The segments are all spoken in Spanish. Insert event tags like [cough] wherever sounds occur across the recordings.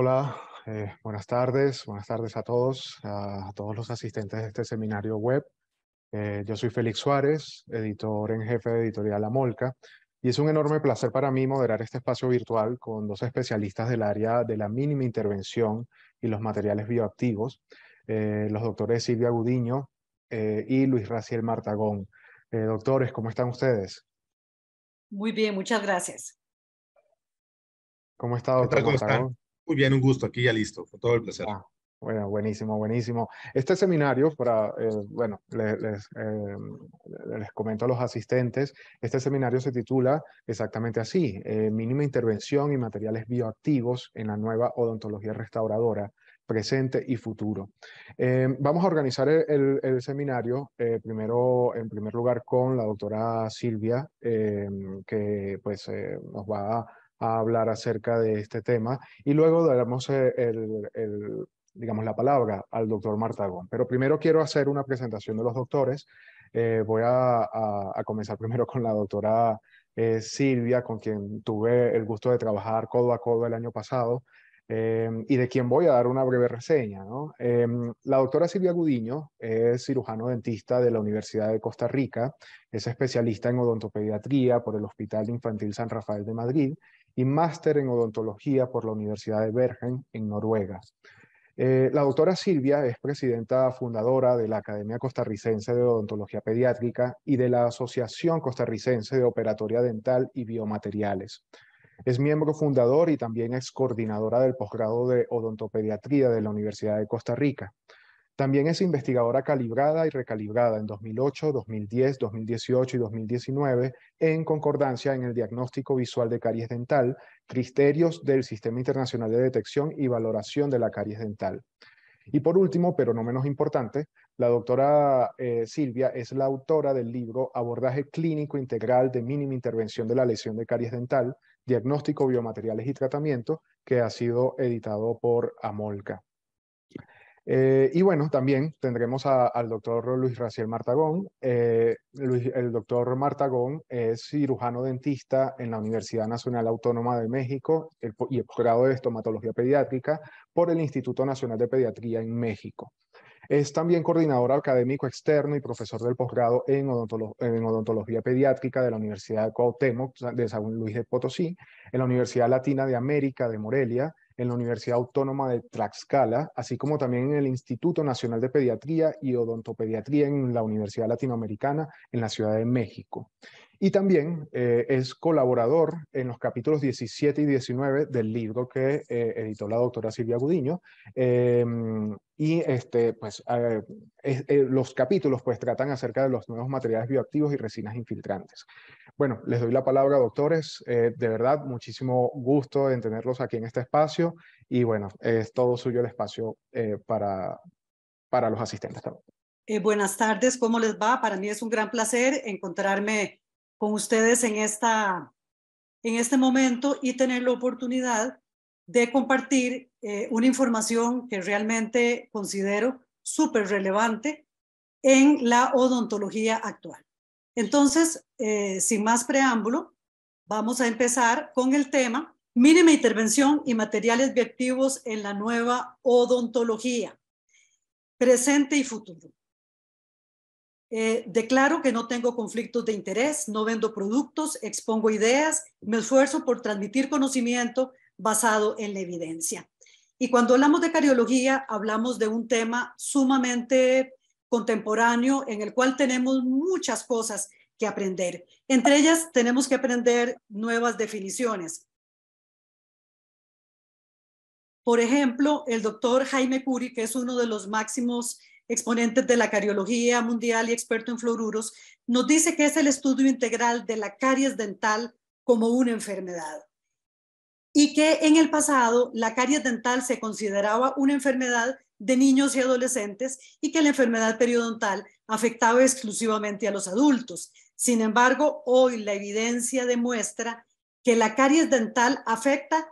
Hola, eh, buenas tardes, buenas tardes a todos, a, todos los asistentes de este seminario web. Eh, yo soy Félix Suárez, editor en jefe de editorial Amolca, y es un enorme placer para mí moderar este espacio virtual con dos especialistas del área de la mínima intervención y los materiales bioactivos, eh, los doctores Silvia Gudiño y Luis Raciel Martagón. doctores, ¿cómo están ustedes? Muy bien, muchas gracias. ¿Cómo está, doctor muy bien, un gusto. Aquí ya listo. Con todo el placer. Ah, bueno, buenísimo, buenísimo. Este seminario, para, eh, bueno, eh, les, comento a los asistentes, este seminario se titula exactamente así, eh, Mínima Intervención y Materiales Bioactivos en la Nueva Odontología Restauradora presente y futuro. vamos a organizar el, seminario primero, en primer lugar, con la doctora Silvia, que pues nos va a a hablar acerca de este tema y luego daremos eh, el, digamos, la palabra al doctor Martagón. Pero primero quiero hacer una presentación de los doctores. Eh, voy a, comenzar primero con la doctora eh, Silvia, con quien tuve el gusto de trabajar codo a codo el año pasado. y de quien voy a dar una breve reseña. la doctora Silvia Gudiño es cirujano dentista de la Universidad de Costa Rica, es especialista en odontopediatría por el Hospital Infantil San Rafael de Madrid y máster en odontología por la Universidad de Bergen en Noruega. Eh, la doctora Silvia es presidenta fundadora de la Academia Costarricense de Odontología Pediátrica y de la Asociación Costarricense de Operatoria Dental y Biomateriales. Es miembro fundador y también es coordinadora del posgrado de odontopediatría de la Universidad de Costa Rica. También es investigadora calibrada y recalibrada en 2008, 2010, 2018 y 2019 en concordancia en el diagnóstico visual de caries dental, criterios del Sistema Internacional de Detección y Valoración de la Caries Dental. Y por último, pero no menos importante, la doctora eh, Silvia es la autora del libro Abordaje Clínico Integral de Mínima Intervención de la Lesión de Caries Dental, Diagnóstico, Biomateriales y Tratamiento, que ha sido editado por AMOLCA. Eh, y bueno, también tendremos al doctor Luis Raciel Martagón. Eh, el doctor Martagón es cirujano dentista en la Universidad Nacional Autónoma de México y el posgrado de estomatología pediátrica por el Instituto Nacional de Pediatría en México. Es también coordinador académico externo y profesor del posgrado en, en, odontología pediátrica de la Universidad de Cuauhtémoc de San Luis de Potosí, en la Universidad Latina de América de Morelia en la Universidad Autónoma de Tlaxcala, así como también en el Instituto Nacional de Pediatría y Odontopediatría en la Universidad Latinoamericana en la Ciudad de México. Y también eh, es colaborador en los capítulos 17 y 19 del libro que eh, editó la doctora Silvia Gudiño, em, y este, pues, eh, eh, los capítulos pues, tratan acerca de los nuevos materiales bioactivos y resinas infiltrantes. Bueno, les doy la palabra, doctores. Eh, de verdad, muchísimo gusto en tenerlos aquí en este espacio y bueno, es todo suyo el espacio para, para los asistentes también. buenas tardes, ¿cómo les va? Para mí es un gran placer encontrarme con ustedes en, esta, en este momento y tener la oportunidad de compartir eh, una información que realmente considero súper relevante en la odontología actual. Entonces, eh, sin más preámbulo, vamos a empezar con el tema mínima intervención y materiales bioactivos en la nueva odontología, presente y futuro. Eh, declaro que no tengo conflictos de interés, no vendo productos, expongo ideas, me esfuerzo por transmitir conocimiento basado en la evidencia. Y cuando hablamos de cariología, hablamos de un tema sumamente contemporáneo en el cual tenemos muchas cosas que aprender. Entre ellas, tenemos que aprender nuevas definiciones. Por ejemplo, el doctor Jaime Curi, que es uno de los máximos exponentes de la cariología mundial y experto en fluoruros, nos dice que es el estudio integral de la caries dental como una enfermedad y que en el pasado la caries dental se consideraba una enfermedad de niños y adolescentes y que la enfermedad periodontal afectaba exclusivamente a los adultos. Sin embargo, hoy la evidencia demuestra que la caries dental afecta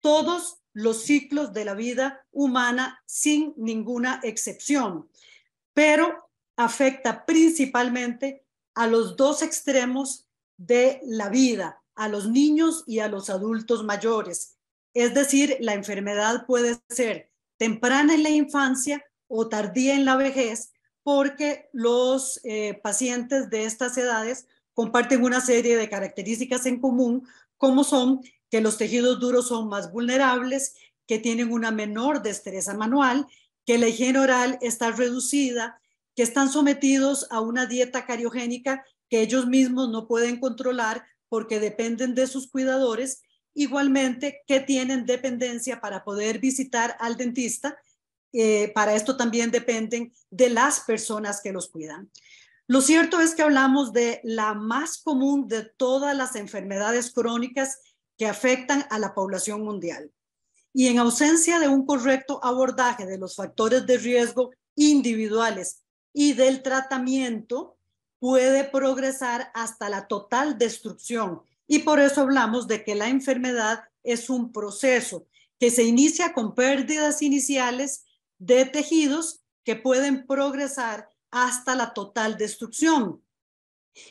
todos los ciclos de la vida humana sin ninguna excepción, pero afecta principalmente a los dos extremos de la vida, a los niños y a los adultos mayores. Es decir, la enfermedad puede ser temprana en la infancia o tardía en la vejez, porque los eh, pacientes de estas edades comparten una serie de características en común, como son que los tejidos duros son más vulnerables, que tienen una menor destreza manual, que la higiene oral está reducida, que están sometidos a una dieta cariogénica que ellos mismos no pueden controlar porque dependen de sus cuidadores, igualmente que tienen dependencia para poder visitar al dentista. Eh, para esto también dependen de las personas que los cuidan. Lo cierto es que hablamos de la más común de todas las enfermedades crónicas que afectan a la población mundial. Y en ausencia de un correcto abordaje de los factores de riesgo individuales y del tratamiento, puede progresar hasta la total destrucción. Y por eso hablamos de que la enfermedad es un proceso que se inicia con pérdidas iniciales de tejidos que pueden progresar hasta la total destrucción.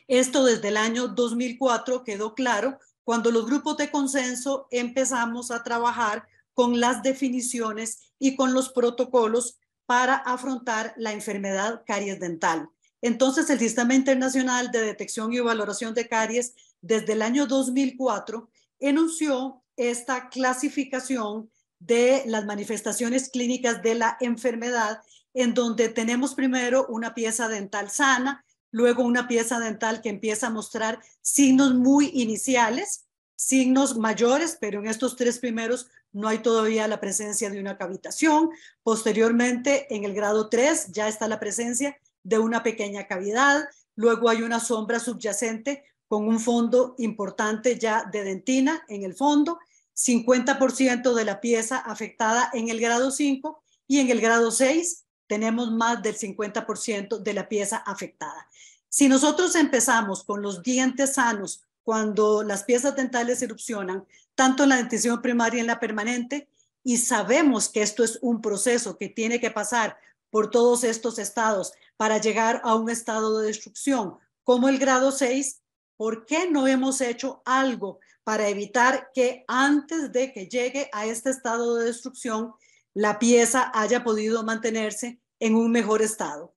Esto desde el año 2004 quedó claro cuando los grupos de consenso empezamos a trabajar con las definiciones y con los protocolos para afrontar la enfermedad caries dental. Entonces, el Sistema Internacional de Detección y Valoración de Caries, desde el año 2004, enunció esta clasificación de las manifestaciones clínicas de la enfermedad, en donde tenemos primero una pieza dental sana, luego una pieza dental que empieza a mostrar signos muy iniciales, signos mayores, pero en estos tres primeros no hay todavía la presencia de una cavitación. Posteriormente, en el grado 3, ya está la presencia de una pequeña cavidad, luego hay una sombra subyacente con un fondo importante ya de dentina en el fondo, 50% de la pieza afectada en el grado 5 y en el grado 6 tenemos más del 50% de la pieza afectada. Si nosotros empezamos con los dientes sanos cuando las piezas dentales erupcionan, tanto en la dentición primaria y en la permanente, y sabemos que esto es un proceso que tiene que pasar por todos estos estados para llegar a un estado de destrucción, como el grado 6, ¿por qué no hemos hecho algo para evitar que antes de que llegue a este estado de destrucción, la pieza haya podido mantenerse en un mejor estado?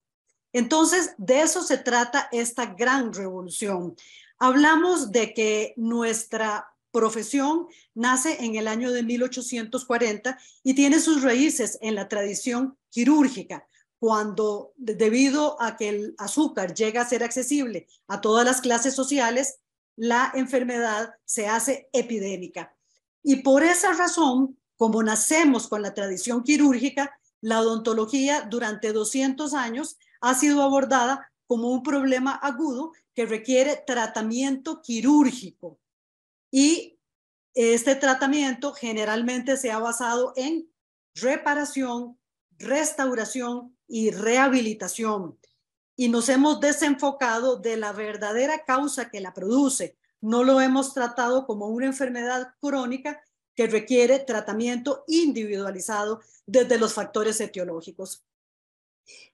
Entonces, de eso se trata esta gran revolución. Hablamos de que nuestra profesión nace en el año de 1840 y tiene sus raíces en la tradición quirúrgica, cuando debido a que el azúcar llega a ser accesible a todas las clases sociales, la enfermedad se hace epidémica. Y por esa razón, como nacemos con la tradición quirúrgica, la odontología durante 200 años ha sido abordada como un problema agudo que requiere tratamiento quirúrgico. Y este tratamiento generalmente se ha basado en reparación, restauración y rehabilitación. Y nos hemos desenfocado de la verdadera causa que la produce. No lo hemos tratado como una enfermedad crónica que requiere tratamiento individualizado desde los factores etiológicos.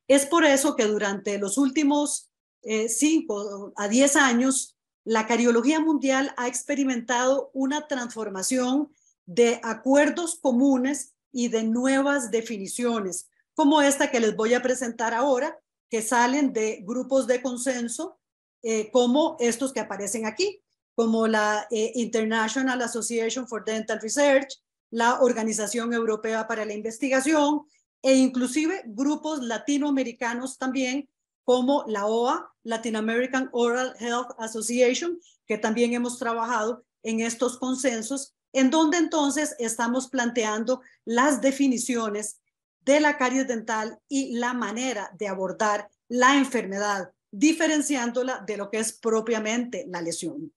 Es por eso que durante los últimos 5 eh, a 10 años la cariología mundial ha experimentado una transformación de acuerdos comunes y de nuevas definiciones, como esta que les voy a presentar ahora, que salen de grupos de consenso, eh, como estos que aparecen aquí, como la eh, International Association for Dental Research, la Organización Europea para la Investigación e inclusive grupos latinoamericanos también, como la OA, Latin American Oral Health Association, que también hemos trabajado en estos consensos, en donde entonces estamos planteando las definiciones de la caries dental y la manera de abordar la enfermedad, diferenciándola de lo que es propiamente la lesión.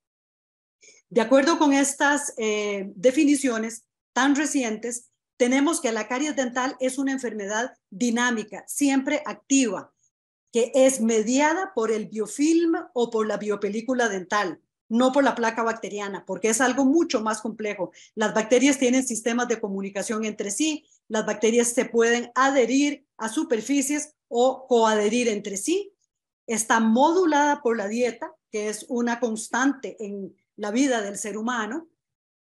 De acuerdo con estas eh, definiciones tan recientes, tenemos que la caries dental es una enfermedad dinámica, siempre activa, que es mediada por el biofilm o por la biopelícula dental, no por la placa bacteriana, porque es algo mucho más complejo. Las bacterias tienen sistemas de comunicación entre sí, las bacterias se pueden adherir a superficies o coadherir entre sí. Está modulada por la dieta, que es una constante en la vida del ser humano,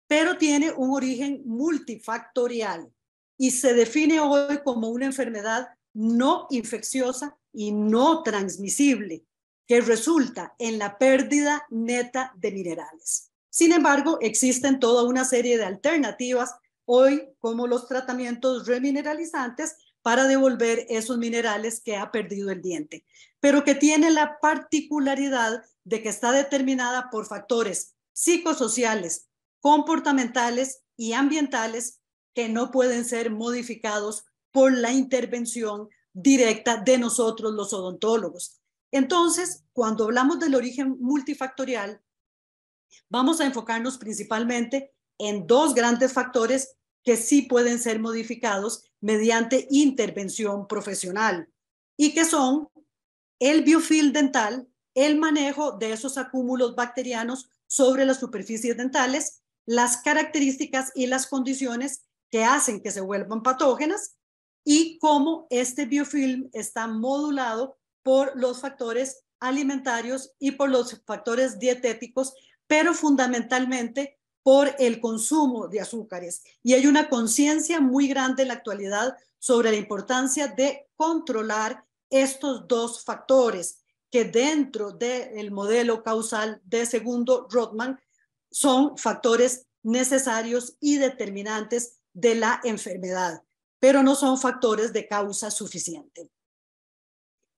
pero tiene un origen multifactorial y se define hoy como una enfermedad no infecciosa y no transmisible que resulta en la pérdida neta de minerales. Sin embargo, existen toda una serie de alternativas hoy, como los tratamientos remineralizantes, para devolver esos minerales que ha perdido el diente, pero que tiene la particularidad de que está determinada por factores psicosociales, comportamentales y ambientales que no pueden ser modificados por la intervención directa de nosotros los odontólogos. Entonces, cuando hablamos del origen multifactorial, vamos a enfocarnos principalmente en dos grandes factores que sí pueden ser modificados mediante intervención profesional y que son el biofil dental, el manejo de esos acúmulos bacterianos sobre las superficies dentales, las características y las condiciones que hacen que se vuelvan patógenas y cómo este biofilm está modulado por los factores alimentarios y por los factores dietéticos, pero fundamentalmente por el consumo de azúcares. Y hay una conciencia muy grande en la actualidad sobre la importancia de controlar estos dos factores que dentro del modelo causal de segundo Rodman son factores necesarios y determinantes de la enfermedad pero no son factores de causa suficiente.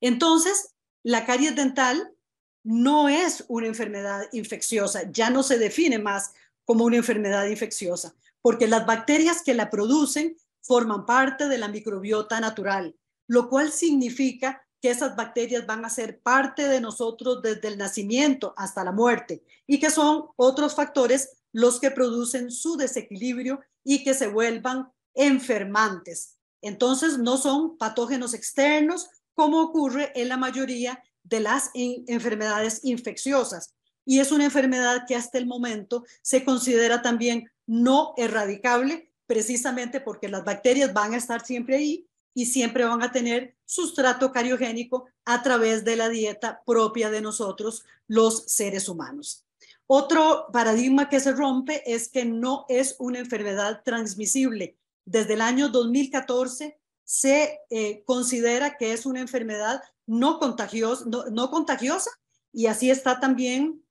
Entonces, la caries dental no es una enfermedad infecciosa, ya no se define más como una enfermedad infecciosa, porque las bacterias que la producen forman parte de la microbiota natural, lo cual significa que esas bacterias van a ser parte de nosotros desde el nacimiento hasta la muerte y que son otros factores los que producen su desequilibrio y que se vuelvan enfermantes. Entonces, no son patógenos externos, como ocurre en la mayoría de las enfermedades infecciosas. Y es una enfermedad que hasta el momento se considera también no erradicable, precisamente porque las bacterias van a estar siempre ahí y siempre van a tener sustrato cariogénico a través de la dieta propia de nosotros, los seres humanos. Otro paradigma que se rompe es que no es una enfermedad transmisible, desde el año 2014 se eh, considera que es una enfermedad no, contagiosa y así está también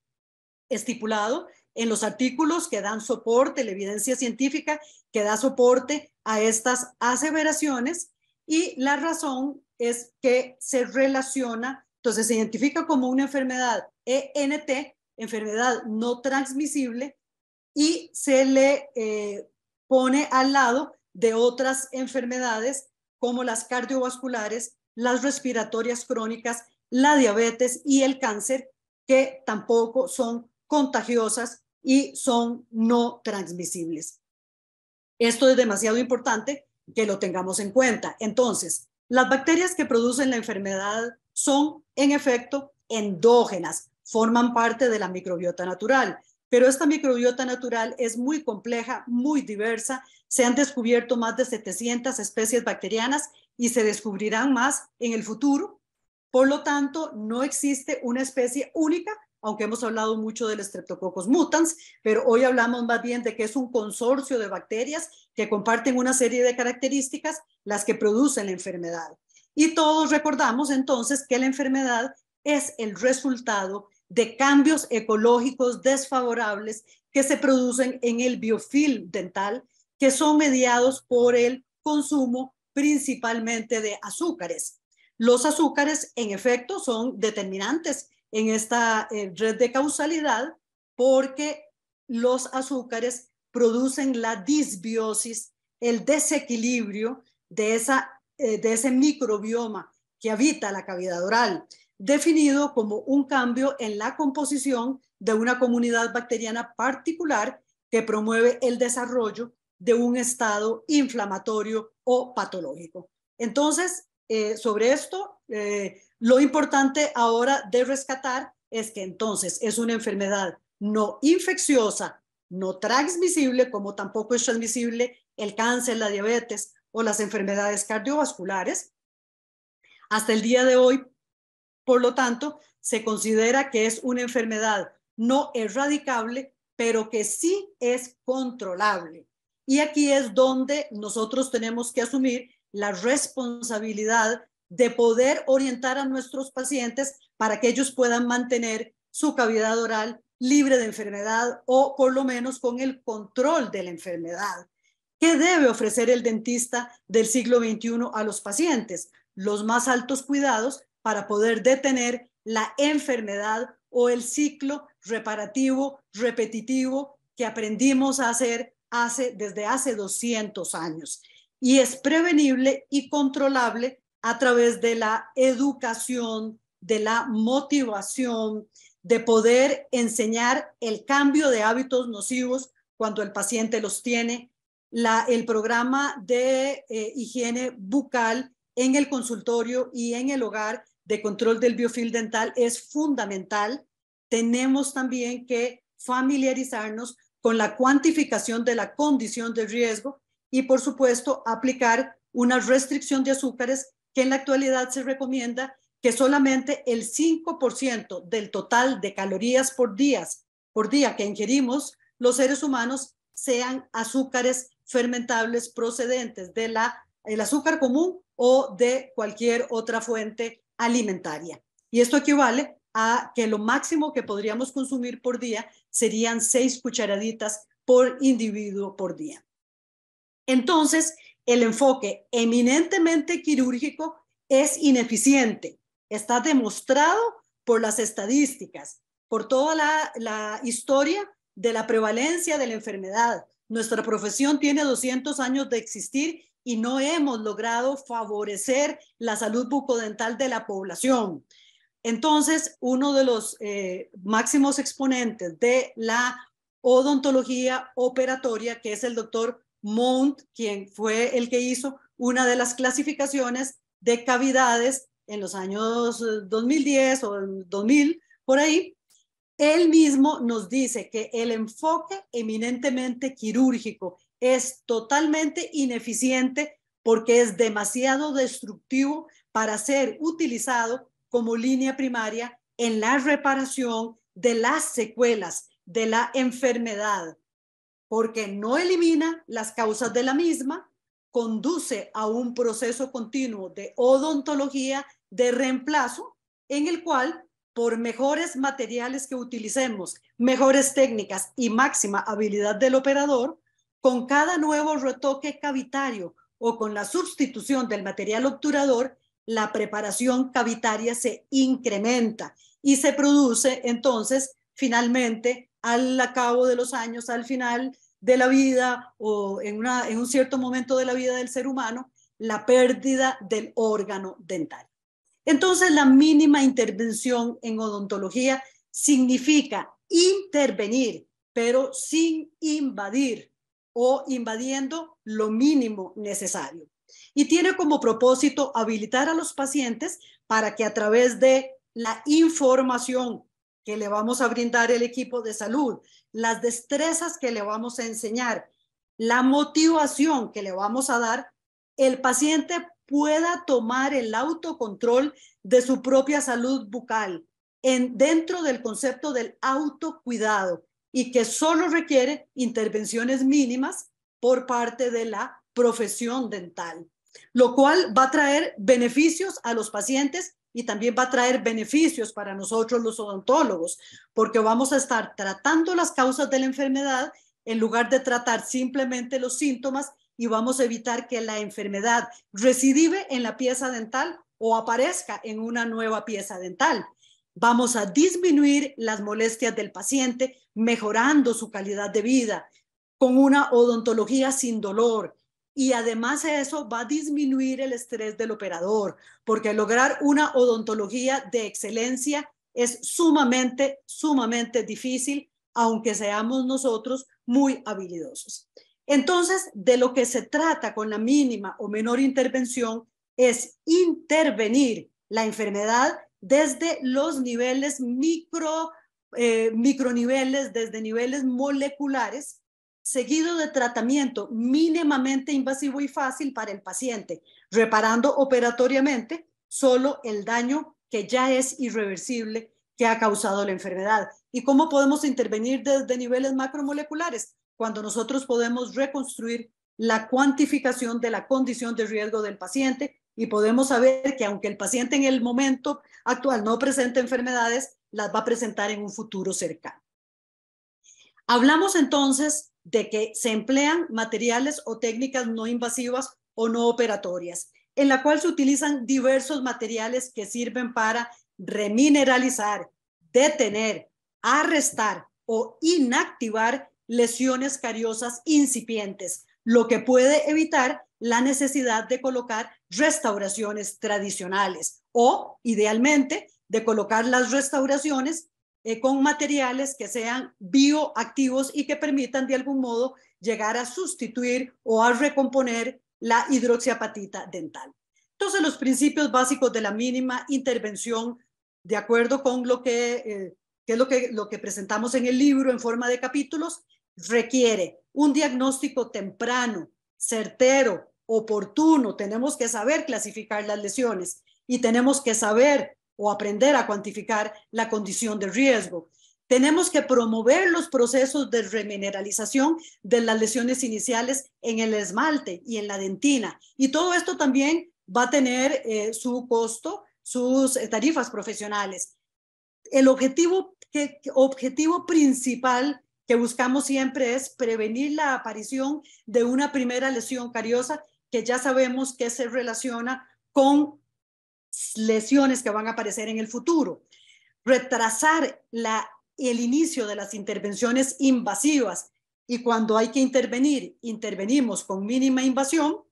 estipulado en los artículos que dan soporte, la evidencia científica que da soporte a estas aseveraciones y la razón es que se relaciona, entonces se identifica como una enfermedad ENT, enfermedad no transmisible, y se le eh, pone al lado de otras enfermedades como las cardiovasculares, las respiratorias crónicas, la diabetes y el cáncer, que tampoco son contagiosas y son no transmisibles. Esto es demasiado importante que lo tengamos en cuenta. Entonces, las bacterias que producen la enfermedad son, en efecto, endógenas, forman parte de la microbiota natural, pero esta microbiota natural es muy compleja, muy diversa se han descubierto más de 700 especies bacterianas y se descubrirán más en el futuro. Por lo tanto, no existe una especie única, aunque hemos hablado mucho del Streptococcus mutans, pero hoy hablamos más bien de que es un consorcio de bacterias que comparten una serie de características, las que producen la enfermedad. Y todos recordamos entonces que la enfermedad es el resultado de cambios ecológicos desfavorables que se producen en el biofil dental, que son mediados por el consumo principalmente de azúcares. Los azúcares, en efecto, son determinantes en esta eh, red de causalidad porque los azúcares producen la disbiosis, el desequilibrio de, esa, eh, de ese microbioma que habita la cavidad oral, definido como un cambio en la composición de una comunidad bacteriana particular que promueve el desarrollo de un estado inflamatorio o patológico. Entonces, eh, sobre esto, eh, lo importante ahora de rescatar es que entonces es una enfermedad no infecciosa, no transmisible, como tampoco es transmisible el cáncer, la diabetes o las enfermedades cardiovasculares. Hasta el día de hoy, por lo tanto, se considera que es una enfermedad no erradicable, pero que sí es controlable. Y aquí es donde nosotros tenemos que asumir la responsabilidad de poder orientar a nuestros pacientes para que ellos puedan mantener su cavidad oral libre de enfermedad o por lo menos con el control de la enfermedad. ¿Qué debe ofrecer el dentista del siglo XXI a los pacientes? Los más altos cuidados para poder detener la enfermedad o el ciclo reparativo, repetitivo que aprendimos a hacer hace, desde hace 200 años y es prevenible y controlable a través de la educación, de la motivación, de poder enseñar el cambio de hábitos nocivos cuando el paciente los tiene, la, el programa de eh, higiene bucal en el consultorio y en el hogar de control del biofil dental es fundamental. Tenemos también que familiarizarnos con la cuantificación de la condición de riesgo y, por supuesto, aplicar una restricción de azúcares que en la actualidad se recomienda que solamente el 5% del total de calorías por, por día que ingerimos los seres humanos sean azúcares fermentables procedentes del azúcar común o de cualquier otra fuente alimentaria. Y esto equivale que lo máximo que podríamos consumir por día serían seis cucharaditas por individuo por día. Entonces, el enfoque eminentemente quirúrgico es ineficiente. Está demostrado por las estadísticas, por toda la, la historia de la prevalencia de la enfermedad. Nuestra profesión tiene 200 años de existir y no hemos logrado favorecer la salud bucodental de la población. Entonces, uno de los eh, máximos exponentes de la odontología operatoria, que es el doctor Mount, quien fue el que hizo una de las clasificaciones de cavidades en los años 2010 eh, o 2000, por ahí, él mismo nos dice que el enfoque eminentemente quirúrgico es totalmente ineficiente porque es demasiado destructivo para ser utilizado como línea primaria en la reparación de las secuelas de la enfermedad, porque no elimina las causas de la misma, conduce a un proceso continuo de odontología de reemplazo en el cual por mejores materiales que utilicemos, mejores técnicas y máxima habilidad del operador, con cada nuevo retoque cavitario o con la sustitución del material obturador, la preparación cavitaria se incrementa y se produce entonces finalmente al cabo de los años, al final de la vida o en, en un cierto momento de la vida del ser humano, la pérdida del órgano dental. Entonces, la mínima intervención en odontología significa intervenir, pero sin invadir o invadiendo lo mínimo necesario y tiene como propósito habilitar a los pacientes para que a través de la información que le vamos a brindar el equipo de salud, las destrezas que le vamos a enseñar, la motivación que le vamos a dar, el paciente pueda tomar el autocontrol de su propia salud bucal en, dentro del concepto del autocuidado y que solo requiere intervenciones mínimas por parte de la profesión dental, lo cual va a traer beneficios a los pacientes y también va a traer beneficios para nosotros los odontólogos, porque vamos a estar tratando las causas de la enfermedad en lugar de tratar simplemente los síntomas y vamos a evitar que la enfermedad recidive en la pieza dental o aparezca en una nueva pieza dental. Vamos a disminuir las molestias del paciente, mejorando su calidad de vida con una odontología sin dolor, y además eso va a disminuir el estrés del operador, porque lograr una odontología de excelencia es sumamente, sumamente difícil, aunque seamos nosotros muy habilidosos. Entonces, de lo que se trata con la mínima o menor intervención es intervenir la enfermedad desde los niveles micro, eh, microniveles, desde niveles moleculares, seguido de tratamiento mínimamente invasivo y fácil para el paciente, reparando operatoriamente solo el daño que ya es irreversible que ha causado la enfermedad. ¿Y cómo podemos intervenir desde niveles macromoleculares? Cuando nosotros podemos reconstruir la cuantificación de la condición de riesgo del paciente y podemos saber que aunque el paciente en el momento actual no presente enfermedades, las va a presentar en un futuro cercano. Hablamos entonces de que se emplean materiales o técnicas no invasivas o no operatorias, en la cual se utilizan diversos materiales que sirven para remineralizar, detener, arrestar o inactivar lesiones cariosas incipientes, lo que puede evitar la necesidad de colocar restauraciones tradicionales o, idealmente, de colocar las restauraciones eh, con materiales que sean bioactivos y que permitan de algún modo llegar a sustituir o a recomponer la hidroxiapatita dental. Entonces, los principios básicos de la mínima intervención, de acuerdo con lo que, eh, es lo que, lo que presentamos en el libro en forma de capítulos, requiere un diagnóstico temprano, certero, oportuno. Tenemos que saber clasificar las lesiones y tenemos que saber o aprender a cuantificar la condición de riesgo. Tenemos que promover los procesos de remineralización de las lesiones iniciales en el esmalte y en la dentina. Y todo esto también va a tener eh, su costo, sus eh, tarifas profesionales. El objetivo, objetivo principal que buscamos siempre es prevenir la aparición de una primera lesión cariosa que ya sabemos que se relaciona con lesiones que van a aparecer en el futuro, retrasar el inicio de las intervenciones invasivas y cuando hay que intervenir, intervenimos con mínima invasión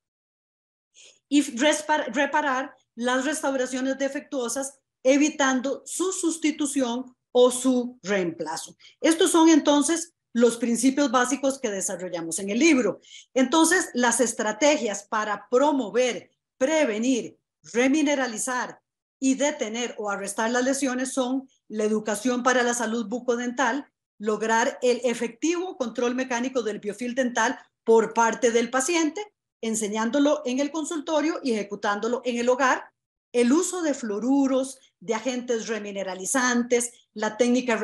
y reparar las restauraciones defectuosas evitando su sustitución o su reemplazo. Estos son entonces los principios básicos que desarrollamos en el libro. Entonces, las estrategias para promover, prevenir remineralizar y detener o arrestar las lesiones son la educación para la salud bucodental, lograr el efectivo control mecánico del biofil dental por parte del paciente, enseñándolo en el consultorio y ejecutándolo en el hogar, el uso de fluoruros, de agentes remineralizantes, la técnica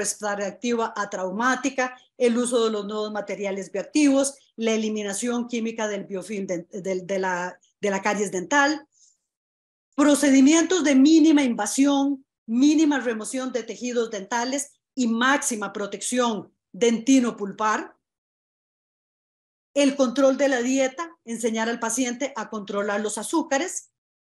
a traumática, el uso de los nuevos materiales bioactivos, la eliminación química del biofil de, la, de la caries dental, procedimientos de mínima invasión, mínima remoción de tejidos dentales y máxima protección dentino-pulpar, el control de la dieta, enseñar al paciente a controlar los azúcares,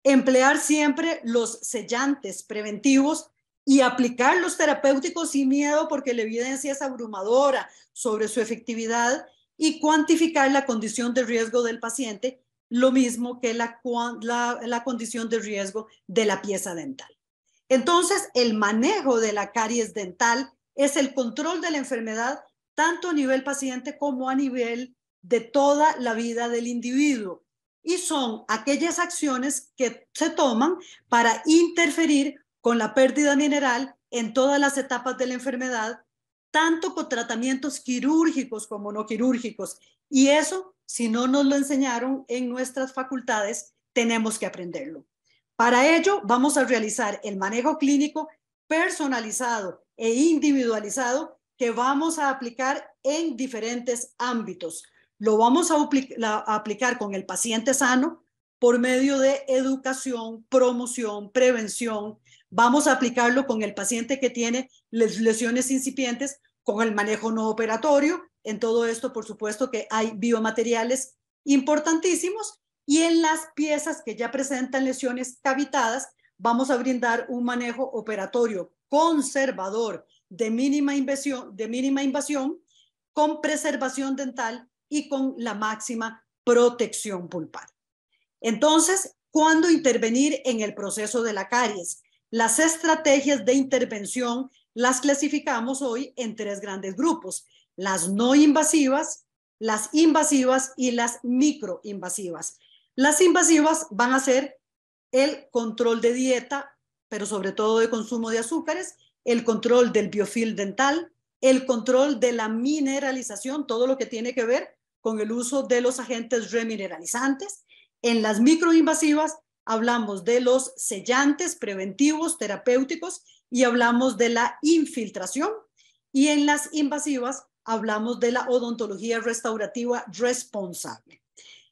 emplear siempre los sellantes preventivos y aplicar los terapéuticos sin miedo porque la evidencia es abrumadora sobre su efectividad y cuantificar la condición de riesgo del paciente lo mismo que la, la, condición de riesgo de la pieza dental. Entonces, el manejo de la caries dental es el control de la enfermedad tanto a nivel paciente como a nivel de toda la vida del individuo. Y son aquellas acciones que se toman para interferir con la pérdida mineral en todas las etapas de la enfermedad, tanto con tratamientos quirúrgicos como no quirúrgicos y eso, si no nos lo enseñaron en nuestras facultades, tenemos que aprenderlo. Para ello, vamos a realizar el manejo clínico personalizado e individualizado que vamos a aplicar en diferentes ámbitos. Lo vamos a, aplicar con el paciente sano por medio de educación, promoción, prevención. Vamos a aplicarlo con el paciente que tiene lesiones incipientes, con el manejo no operatorio en todo esto, por supuesto que hay biomateriales importantísimos y en las piezas que ya presentan lesiones cavitadas vamos a brindar un manejo operatorio conservador de mínima invasión, de mínima invasión con preservación dental y con la máxima protección pulpar. Entonces, ¿cuándo intervenir en el proceso de la caries? Las estrategias de intervención las clasificamos hoy en tres grandes grupos las no invasivas, las invasivas y las microinvasivas. Las invasivas van a ser el control de dieta, pero sobre todo de consumo de azúcares, el control del biofil dental, el control de la mineralización, todo lo que tiene que ver con el uso de los agentes remineralizantes. En las microinvasivas hablamos de los sellantes preventivos, terapéuticos y hablamos de la infiltración. Y en las invasivas hablamos de la odontología restaurativa responsable.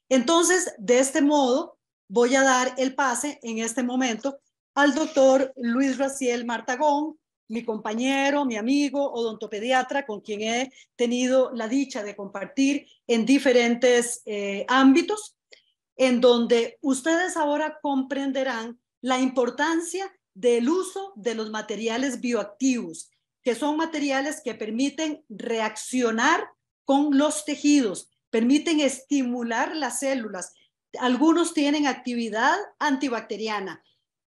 Entonces, de este modo, voy a dar el pase en este momento al doctor Luis Raciel Martagón, mi compañero, mi amigo, odontopediatra, con quien he tenido la dicha de compartir en diferentes eh, ámbitos, en donde ustedes ahora comprenderán la importancia del uso de los materiales bioactivos que son materiales que permiten reaccionar con los tejidos, permiten estimular las células. Algunos tienen actividad antibacteriana,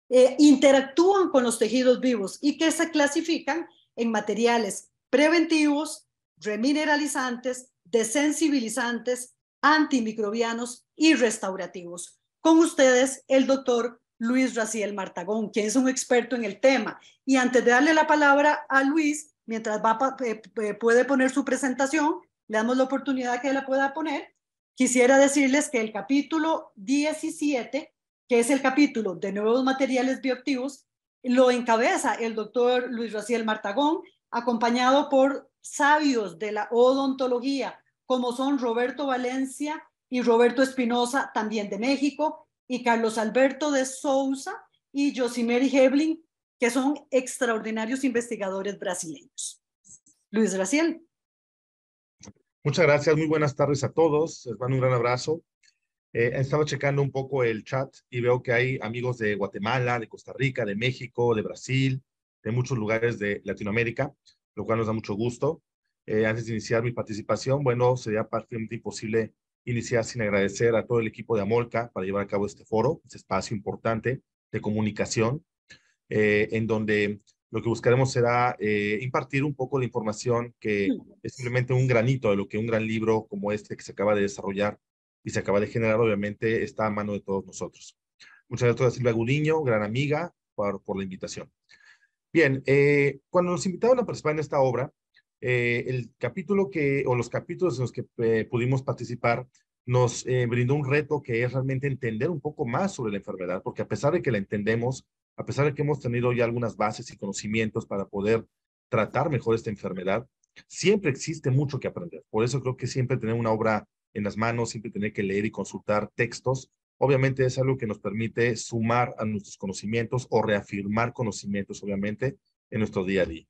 eh, interactúan con los tejidos vivos y que se clasifican en materiales preventivos, remineralizantes, desensibilizantes, antimicrobianos y restaurativos. Con ustedes, el doctor Luis Raciel Martagón, quien es un experto en el tema. Y antes de darle la palabra a Luis, mientras va, eh, eh, puede poner su presentación, le damos la oportunidad que la pueda poner. Quisiera decirles que el capítulo 17, que es el capítulo de nuevos materiales bioactivos, lo encabeza el doctor Luis Raciel Martagón, acompañado por sabios de la odontología, como son Roberto Valencia y Roberto Espinosa, también de México, y Carlos Alberto de Souza y Josimeri Hebling, que son extraordinarios investigadores brasileños. Luis Graciel. Muchas gracias, muy buenas tardes a todos, les mando un gran abrazo. Eh, he estado checando un poco el chat y veo que hay amigos de Guatemala, de Costa Rica, de México, de Brasil, de muchos lugares de Latinoamérica, lo cual nos da mucho gusto. Eh, antes de iniciar mi participación, bueno, sería prácticamente imposible iniciar sin agradecer a todo el equipo de Amolca para llevar a cabo este foro, este espacio importante de comunicación, eh, en donde lo que buscaremos será eh, impartir un poco de información que mm. es simplemente un granito de lo que un gran libro como este que se acaba de desarrollar y se acaba de generar, obviamente, está a mano de todos nosotros. Muchas gracias a Silvia Gudiño, gran amiga, por, la invitación. Bien, eh, cuando nos invitaron a participar en esta obra, eh, el capítulo que, o los capítulos en los que eh, pudimos participar, nos eh, brindó un reto que es realmente entender un poco más sobre la enfermedad, porque a pesar de que la entendemos, a pesar de que hemos tenido ya algunas bases y conocimientos para poder tratar mejor esta enfermedad, siempre existe mucho que aprender. Por eso creo que siempre tener una obra en las manos, siempre tener que leer y consultar textos, obviamente es algo que nos permite sumar a nuestros conocimientos o reafirmar conocimientos, obviamente, en nuestro día a día.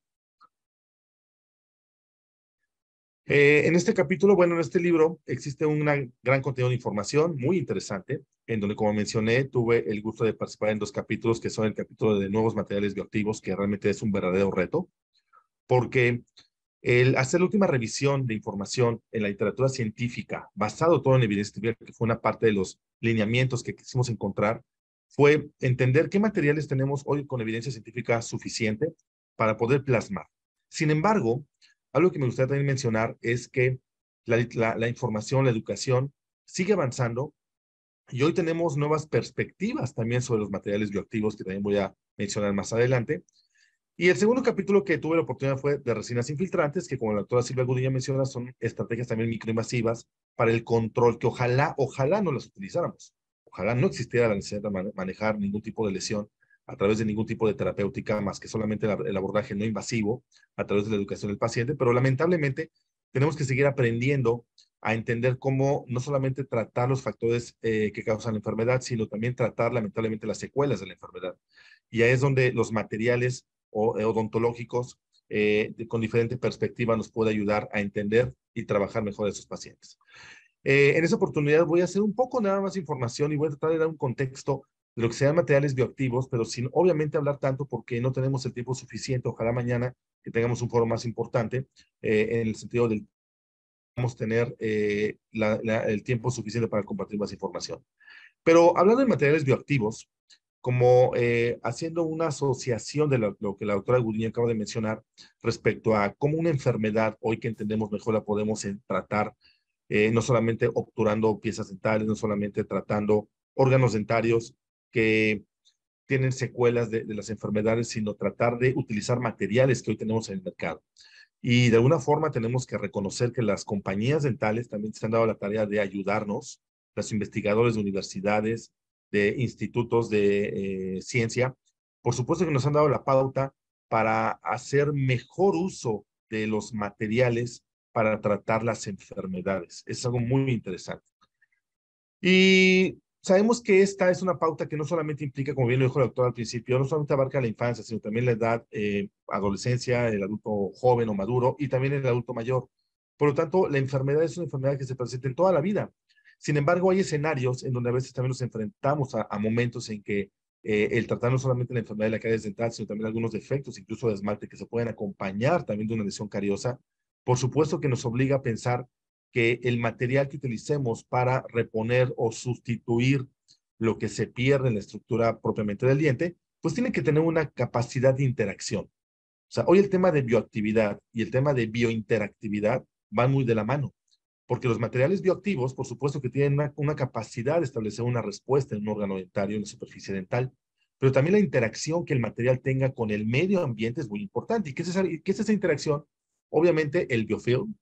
Eh, en este capítulo, bueno, en este libro existe un gran contenido de información muy interesante, en donde, como mencioné, tuve el gusto de participar en dos capítulos, que son el capítulo de nuevos materiales bioactivos, que realmente es un verdadero reto, porque el hacer la última revisión de información en la literatura científica, basado todo en evidencia que fue una parte de los lineamientos que quisimos encontrar, fue entender qué materiales tenemos hoy con evidencia científica suficiente para poder plasmar. Sin embargo, algo que me gustaría también mencionar es que la, información, la educación sigue avanzando y hoy tenemos nuevas perspectivas también sobre los materiales bioactivos que también voy a mencionar más adelante. Y el segundo capítulo que tuve la oportunidad fue de resinas infiltrantes, que como la doctora Silvia Gudilla menciona, son estrategias también microinvasivas para el control, que ojalá, ojalá no las utilizáramos. Ojalá no existiera la necesidad de manejar ningún tipo de lesión a través de ningún tipo de terapéutica más que solamente el abordaje no invasivo a través de la educación del paciente, pero lamentablemente tenemos que seguir aprendiendo a entender cómo no solamente tratar los factores eh, que causan la enfermedad, sino también tratar lamentablemente las secuelas de la enfermedad. Y ahí es donde los materiales eh, odontológicos eh, con diferente perspectiva nos puede ayudar a entender y trabajar mejor a esos pacientes. en esa oportunidad voy a hacer un poco nada más información y voy a tratar de dar un contexto de lo que sean materiales bioactivos, pero sin obviamente hablar tanto porque no tenemos el tiempo suficiente. Ojalá mañana que tengamos un foro más importante eh, en el sentido del vamos a tener eh, el tiempo suficiente para compartir más información. Pero hablando de materiales bioactivos, como eh, haciendo una asociación de lo, que la doctora Gudiño acaba de mencionar respecto a cómo una enfermedad, hoy que entendemos mejor, la podemos tratar, no solamente obturando piezas dentales, no solamente tratando órganos dentarios, que tienen secuelas de, las enfermedades, sino tratar de utilizar materiales que hoy tenemos en el mercado. Y de alguna forma tenemos que reconocer que las compañías dentales también se han dado la tarea de ayudarnos, los investigadores de universidades, de institutos de eh, ciencia, por supuesto que nos han dado la pauta para hacer mejor uso de los materiales para tratar las enfermedades. Es algo muy interesante. Y sabemos que esta es una pauta que no solamente implica, como bien lo dijo el doctor al principio, no solamente abarca la infancia, sino también la edad, eh, adolescencia, el adulto joven o maduro y también el adulto mayor. Por lo tanto, la enfermedad es una enfermedad que se presenta en toda la vida. Sin embargo, hay escenarios en donde a veces también nos enfrentamos a, momentos en que eh, el tratar no solamente la enfermedad de la caries dental, sino también algunos defectos, incluso de esmalte, que se pueden acompañar también de una lesión cariosa, por supuesto que nos obliga a pensar que el material que utilicemos para reponer o sustituir lo que se pierde en la estructura propiamente del diente, pues tiene que tener una capacidad de interacción. O sea, hoy el tema de bioactividad y el tema de biointeractividad van muy de la mano, porque los materiales bioactivos, por supuesto que tienen una, capacidad de establecer una respuesta en un órgano dentario, en la superficie dental, pero también la interacción que el material tenga con el medio ambiente es muy importante. ¿Y qué es esa interacción? Obviamente el biofilm,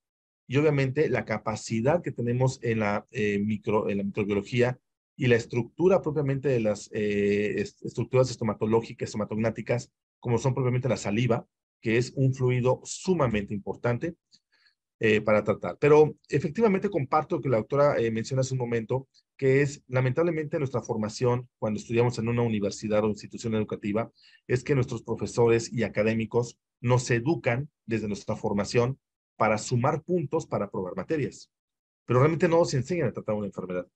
y obviamente la capacidad que tenemos en la, eh, micro, la microbiología y la estructura propiamente de las eh, estructuras estomatológicas, estomatognáticas, como son propiamente la saliva, que es un fluido sumamente importante eh, para tratar. Pero efectivamente comparto que la doctora menciona hace un momento, que es lamentablemente nuestra formación cuando estudiamos en una universidad o institución educativa, es que nuestros profesores y académicos nos educan desde nuestra formación para sumar puntos para aprobar materias. Pero realmente no se enseñan a tratar una enfermedad.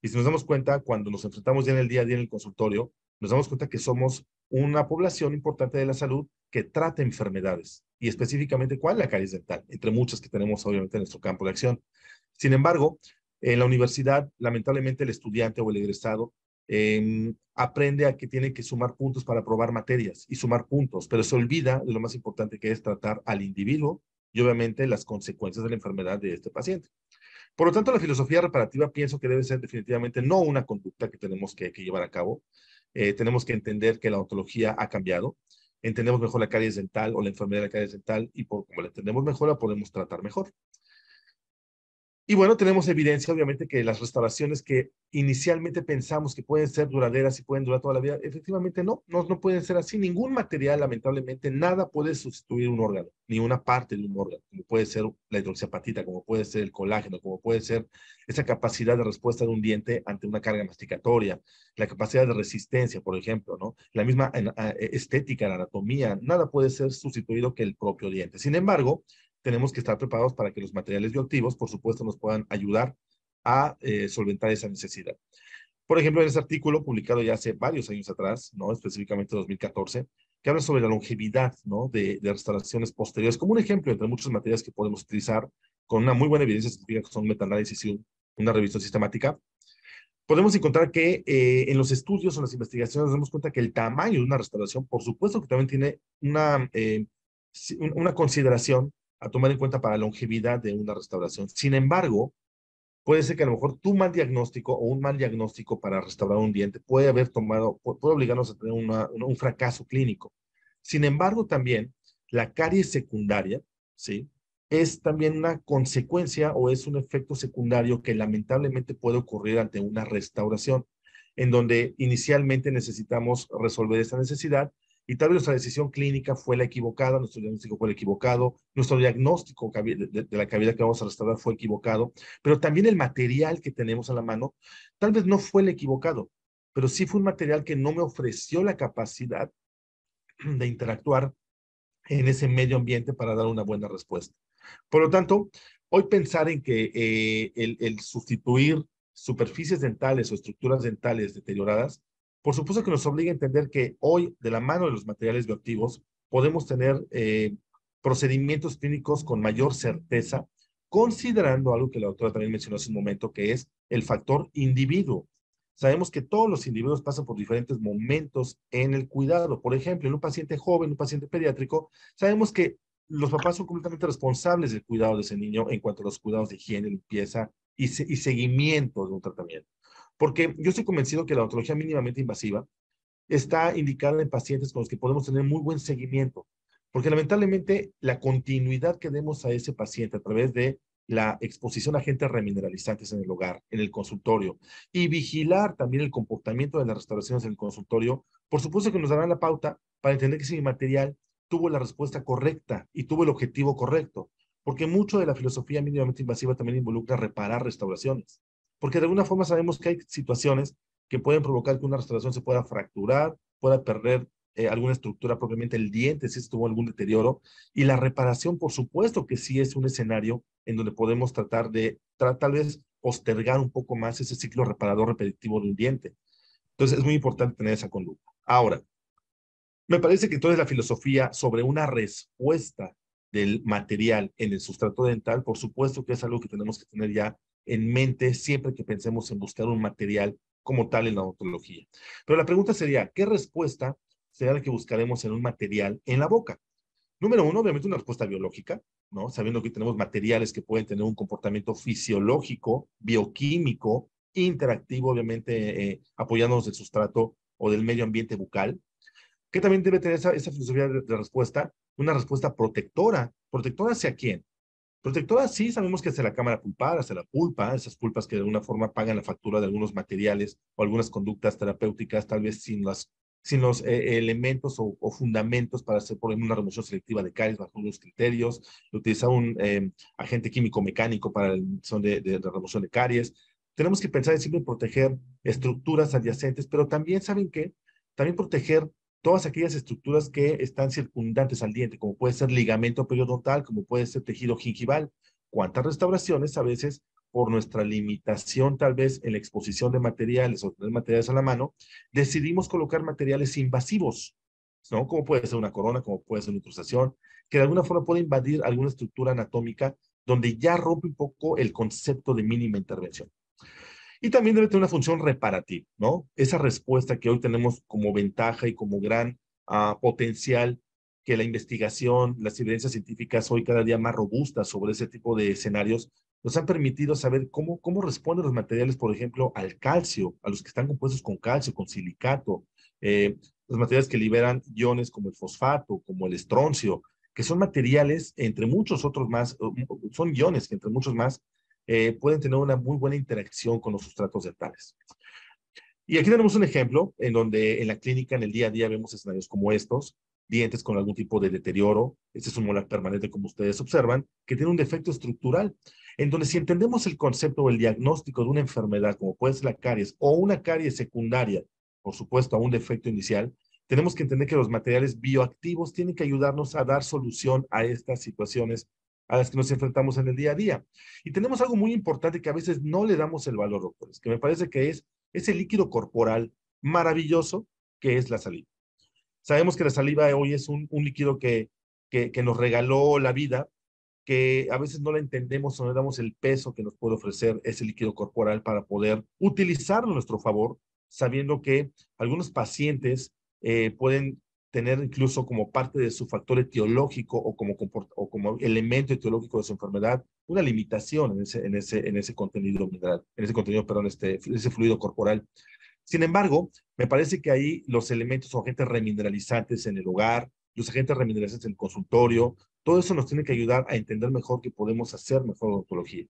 Y si nos damos cuenta, cuando nos enfrentamos ya en el día a día en el consultorio, nos damos cuenta que somos una población importante de la salud que trata enfermedades. Y específicamente, ¿cuál? La caries dental, entre muchas que tenemos obviamente en nuestro campo de acción. Sin embargo, en la universidad, lamentablemente, el estudiante o el egresado em, aprende a que tiene que sumar puntos para aprobar materias y sumar puntos, pero se olvida de lo más importante que es tratar al individuo y obviamente las consecuencias de la enfermedad de este paciente. Por lo tanto, la filosofía reparativa pienso que debe ser definitivamente no una conducta que tenemos que, llevar a cabo. Eh, tenemos que entender que la ontología ha cambiado. Entendemos mejor la caries dental o la enfermedad de la caries dental y por como la entendemos mejor la podemos tratar mejor. Y bueno, tenemos evidencia, obviamente, que las restauraciones que inicialmente pensamos que pueden ser duraderas y pueden durar toda la vida, efectivamente no, no, no pueden ser así. Ningún material, lamentablemente, nada puede sustituir un órgano, ni una parte de un órgano, como puede ser la hidroxiapatita, como puede ser el colágeno, como puede ser esa capacidad de respuesta de un diente ante una carga masticatoria, la capacidad de resistencia, por ejemplo, ¿no? La misma eh, eh, estética, la anatomía, nada puede ser sustituido que el propio diente. Sin embargo, tenemos que estar preparados para que los materiales bioactivos, por supuesto, nos puedan ayudar a eh, solventar esa necesidad. Por ejemplo, en ese artículo publicado ya hace varios años atrás, ¿no? específicamente 2014, que habla sobre la longevidad ¿no? de, restauraciones posteriores, como un ejemplo entre muchas materias que podemos utilizar con una muy buena evidencia científica, que son metanálisis y una revisión sistemática, podemos encontrar que eh, en los estudios o en las investigaciones nos damos cuenta que el tamaño de una restauración, por supuesto que también tiene una, eh, una consideración a tomar en cuenta para la longevidad de una restauración. Sin embargo, puede ser que a lo mejor tu mal diagnóstico o un mal diagnóstico para restaurar un diente puede haber tomado, puede obligarnos a tener un fracaso clínico. Sin embargo, también la caries secundaria, ¿sí? Es también una consecuencia o es un efecto secundario que lamentablemente puede ocurrir ante una restauración, en donde inicialmente necesitamos resolver esa necesidad, y tal vez nuestra decisión clínica fue la equivocada, nuestro diagnóstico fue el equivocado, nuestro diagnóstico de, la cavidad que vamos a restaurar fue equivocado, pero también el material que tenemos a la mano tal vez no fue el equivocado, pero sí fue un material que no me ofreció la capacidad [clears throat] de interactuar en ese medio ambiente para dar una buena respuesta. Por lo tanto, hoy pensar en que eh, el sustituir superficies dentales o estructuras dentales deterioradas por supuesto que nos obliga a entender que hoy, de la mano de los materiales bioactivos, podemos tener eh, procedimientos clínicos con mayor certeza, considerando algo que la doctora también mencionó hace un momento, que es el factor individuo. Sabemos que todos los individuos pasan por diferentes momentos en el cuidado. Por ejemplo, en un paciente joven, un paciente pediátrico, sabemos que los papás son completamente responsables del cuidado de ese niño en cuanto a los cuidados de higiene, limpieza y seguimiento de un tratamiento. Porque yo estoy convencido que la odontología mínimamente invasiva está indicada en pacientes con los que podemos tener muy buen seguimiento, porque lamentablemente la continuidad que demos a ese paciente a través de la exposición a agentes remineralizantes en el hogar, en el consultorio, y vigilar también el comportamiento de las restauraciones en el consultorio, por supuesto que nos darán la pauta para entender que ese material tuvo la respuesta correcta y tuvo el objetivo correcto, porque mucho de la filosofía mínimamente invasiva también involucra reparar restauraciones porque de alguna forma sabemos que hay situaciones que pueden provocar que una restauración se pueda fracturar, pueda perder eh, alguna estructura, propiamente el diente, si estuvo algún deterioro. Y la reparación, por supuesto que sí es un escenario en donde podemos tratar de, tal vez, postergar un poco más ese ciclo reparador repetitivo de un diente. Entonces, es muy importante tener esa conducta. Ahora, me parece que entonces la filosofía sobre una respuesta del material en el sustrato dental, por supuesto que es algo que tenemos que tener ya en mente siempre que pensemos en buscar un material como tal en la odontología. Pero la pregunta sería, ¿qué respuesta será la que buscaremos en un material en la boca? Número uno, obviamente una respuesta biológica, ¿no? Sabiendo que tenemos materiales que pueden tener un comportamiento fisiológico, bioquímico, interactivo, obviamente eh, apoyándonos del sustrato o del medio ambiente bucal, que también debe tener esa, filosofía de respuesta, una respuesta protectora. ¿Protectora hacia quién? Protectora sí sabemos que hace la cámara pulpar, hace la pulpa, esas pulpas que de alguna forma pagan la factura de algunos materiales o algunas conductas terapéuticas, tal vez sin, las, sin los eh, elementos o, fundamentos para hacer, una remoción selectiva de caries bajo unos criterios, utiliza un em, agente químico mecánico para la remoción de caries. Tenemos que pensar en siempre proteger estructuras adyacentes, pero también, ¿saben qué? También proteger todas aquellas estructuras que están circundantes al diente, como puede ser ligamento periodontal, como puede ser tejido gingival. ¿Cuántas restauraciones a veces por nuestra limitación tal vez en la exposición de materiales o tener materiales a la mano, decidimos colocar materiales invasivos, ¿no? Como puede ser una corona, como puede ser una incrustación, que de alguna forma puede invadir alguna estructura anatómica donde ya rompe un poco el concepto de mínima intervención. Y también debe tener una función reparativa, ¿no? Esa respuesta que hoy tenemos como ventaja y como gran ah, potencial que la investigación, las evidencias científicas hoy cada día más robustas sobre ese tipo de escenarios, nos han permitido saber cómo, cómo responden los materiales, por ejemplo, al calcio, a los que están compuestos con calcio, con silicato, eh, los materiales que liberan iones como el fosfato, como el estroncio, que son materiales, entre muchos otros más, son iones que entre muchos más eh, pueden tener una muy buena interacción con los sustratos dentales. Y aquí tenemos un ejemplo en donde en la clínica, en el día a día, vemos escenarios como estos, dientes con algún tipo de deterioro, este es un molar permanente como ustedes observan, que tiene un defecto estructural, en donde si entendemos el concepto o el diagnóstico de una enfermedad, como puede ser la caries, o una caries secundaria, por supuesto, a un defecto inicial, tenemos que entender que los materiales bioactivos tienen que ayudarnos a dar solución a estas situaciones a las que nos enfrentamos en el día a día. Y tenemos algo muy importante que a veces no le damos el valor, doctores, que me parece que es ese líquido corporal maravilloso que es la saliva. Sabemos que la saliva hoy es un, líquido que, que, nos regaló la vida, que a veces no la entendemos o no le damos el peso que nos puede ofrecer ese líquido corporal para poder utilizarlo a nuestro favor, sabiendo que algunos pacientes eh, pueden tener incluso como parte de su factor etiológico o como, o como elemento etiológico de su enfermedad una limitación en ese, en ese, en ese contenido mineral, en ese contenido, perdón, este, ese fluido corporal. Sin embargo, me parece que ahí los elementos o agentes remineralizantes en el hogar, los agentes remineralizantes en el consultorio, todo eso nos tiene que ayudar a entender mejor que podemos hacer mejor odontología.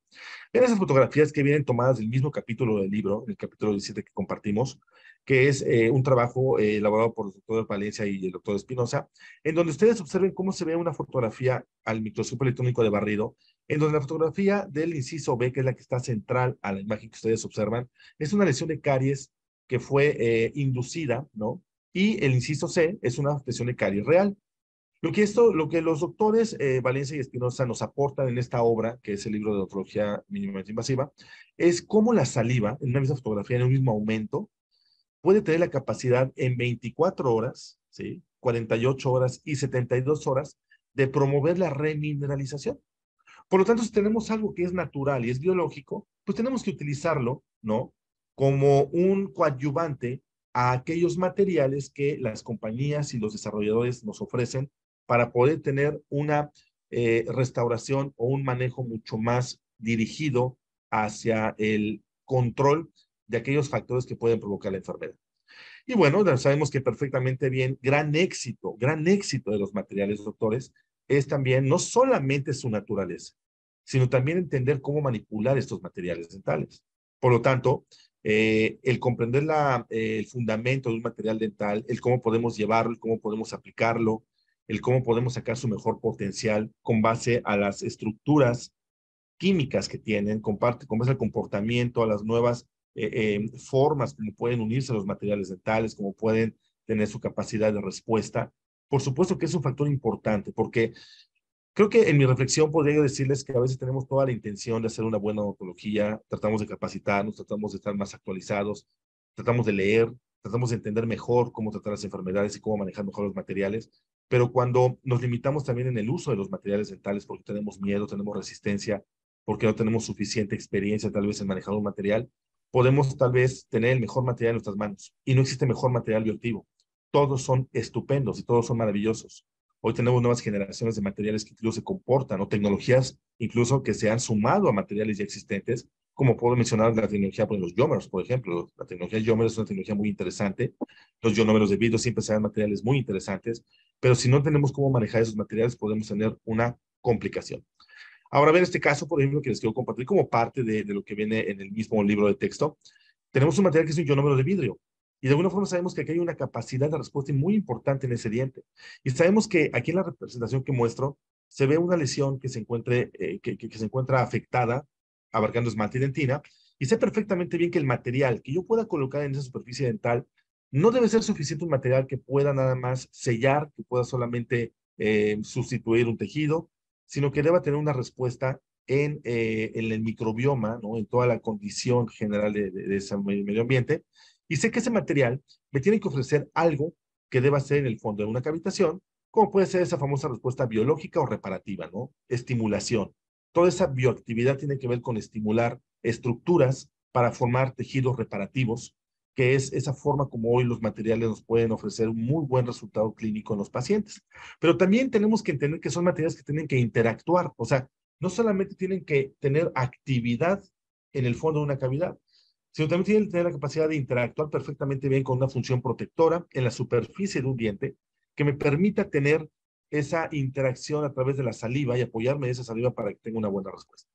En esas fotografías que vienen tomadas del mismo capítulo del libro, el capítulo 17 que compartimos que es eh, un trabajo eh, elaborado por el doctor Valencia y el doctor Espinosa, en donde ustedes observen cómo se ve una fotografía al microscopio electrónico de barrido, en donde la fotografía del inciso B, que es la que está central a la imagen que ustedes observan, es una lesión de caries que fue eh, inducida, ¿no? Y el inciso C es una lesión de caries real. Lo que, esto, lo que los doctores Valencia y Espinosa nos aportan en esta obra, que es el libro de odontología mínimamente invasiva, es cómo la saliva, en una misma fotografía, en un mismo aumento, puede tener la capacidad en 24 horas, ¿sí? 48 horas y 72 horas de promover la remineralización. Por lo tanto, si tenemos algo que es natural y es biológico, pues tenemos que utilizarlo, ¿no? Como un coadyuvante a aquellos materiales que las compañías y los desarrolladores nos ofrecen para poder tener una eh, restauración o un manejo mucho más dirigido hacia el control de aquellos factores que pueden provocar la enfermedad. Y bueno, sabemos que perfectamente bien, gran éxito, gran éxito de los materiales, doctores, es también no solamente su naturaleza, sino también entender cómo manipular estos materiales dentales. Por lo tanto, eh, el comprender la, eh, el fundamento de un material dental, el cómo podemos llevarlo, el cómo podemos aplicarlo, el cómo podemos sacar su mejor potencial con base a las estructuras químicas que tienen, con, parte, con base al comportamiento, a las nuevas eh, eh, formas como pueden unirse a los materiales dentales, como pueden tener su capacidad de respuesta. Por supuesto que es un factor importante, porque creo que en mi reflexión podría decirles que a veces tenemos toda la intención de hacer una buena odontología, tratamos de capacitarnos, tratamos de estar más actualizados, tratamos de leer, tratamos de entender mejor cómo tratar las enfermedades y cómo manejar mejor los materiales, pero cuando nos limitamos también en el uso de los materiales dentales porque tenemos miedo, tenemos resistencia, porque no tenemos suficiente experiencia tal vez en manejar un material, podemos tal vez tener el mejor material en nuestras manos y no existe mejor material bioactivo. Todos son estupendos y todos son maravillosos. Hoy tenemos nuevas generaciones de materiales que incluso se comportan o tecnologías incluso que se han sumado a materiales ya existentes, como puedo mencionar la tecnología de pues, los yomers, por ejemplo. La tecnología de yómeros es una tecnología muy interesante. Los yómeros de vidrio siempre dan materiales muy interesantes, pero si no tenemos cómo manejar esos materiales podemos tener una complicación. Ahora, ver este caso, por ejemplo, que les quiero compartir como parte de, lo que viene en el mismo libro de texto, tenemos un material que es un ionómero de vidrio. Y de alguna forma sabemos que aquí hay una capacidad de respuesta muy importante en ese diente. Y sabemos que aquí en la representación que muestro, se ve una lesión que se, eh, que, se encuentra afectada, abarcando esmalte y dentina, y sé perfectamente bien que el material que yo pueda colocar en esa superficie dental no debe ser suficiente un material que pueda nada más sellar, que pueda solamente eh, sustituir un tejido, sino que deba tener una respuesta eh, en, el microbioma, ¿no? en toda la condición general de, ese medio ambiente. Y sé que ese material me tiene que ofrecer algo que deba ser en el fondo de una cavitación, como puede ser esa famosa respuesta biológica o reparativa, ¿no? Estimulación. Toda esa bioactividad tiene que ver con estimular estructuras para formar tejidos reparativos que es esa forma como hoy los materiales nos pueden ofrecer un muy buen resultado clínico en los pacientes. Pero también tenemos que entender que son materiales que tienen que interactuar, o sea, no solamente tienen que tener actividad en el fondo de una cavidad, sino también tienen que tener la capacidad de interactuar perfectamente bien con una función protectora en la superficie de un diente que me permita tener esa interacción a través de la saliva y apoyarme de esa saliva para que tenga una buena respuesta.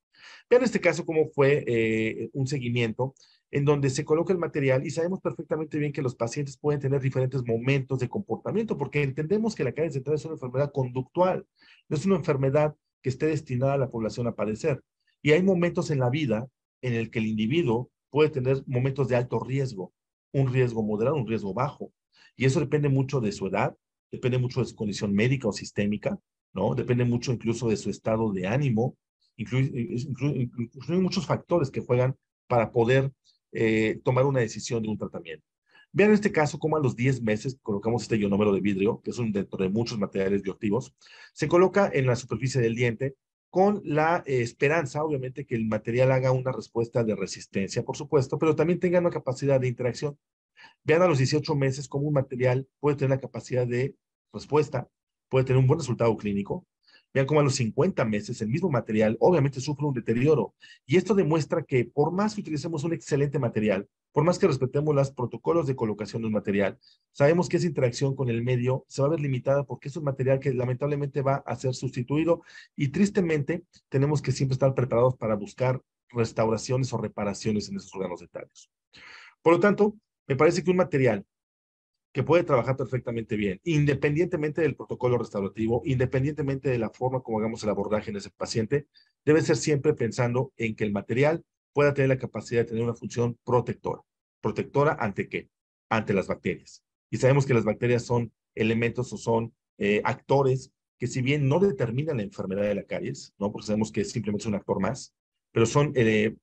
Vean este caso cómo fue eh, un seguimiento en donde se coloca el material y sabemos perfectamente bien que los pacientes pueden tener diferentes momentos de comportamiento, porque entendemos que la caries central es una enfermedad conductual, no es una enfermedad que esté destinada a la población a padecer. Y hay momentos en la vida en el que el individuo puede tener momentos de alto riesgo, un riesgo moderado, un riesgo bajo. Y eso depende mucho de su edad, depende mucho de su condición médica o sistémica, ¿no? Depende mucho incluso de su estado de ánimo, incluye, eh, incluye muchos factores que juegan para poder eh, tomar una decisión de un tratamiento. Vean en este caso cómo a los 10 meses colocamos este ionómero de vidrio, que es un dentro de muchos materiales bioactivos, se coloca en la superficie del diente con la esperanza, obviamente, que el material haga una respuesta de resistencia, por supuesto, pero también tenga una capacidad de interacción. Vean a los 18 meses cómo un material puede tener la capacidad de respuesta, puede tener un buen resultado clínico, Vean cómo a los 50 meses el mismo material obviamente sufre un deterioro. Y esto demuestra que por más que utilicemos un excelente material, por más que respetemos los protocolos de colocación del material, sabemos que esa interacción con el medio se va a ver limitada porque es un material que lamentablemente va a ser sustituido y tristemente tenemos que siempre estar preparados para buscar restauraciones o reparaciones en esos órganos etarios. Por lo tanto, me parece que un material que puede trabajar perfectamente bien, independientemente del protocolo restaurativo, independientemente de la forma como hagamos el abordaje en ese paciente, debe ser siempre pensando en que el material pueda tener la capacidad de tener una función protectora. ¿Protectora ante qué? Ante las bacterias. Y sabemos que las bacterias son elementos o son eh, actores que si bien no determinan la enfermedad de la caries, ¿no? porque sabemos que simplemente es un actor más, pero son eh,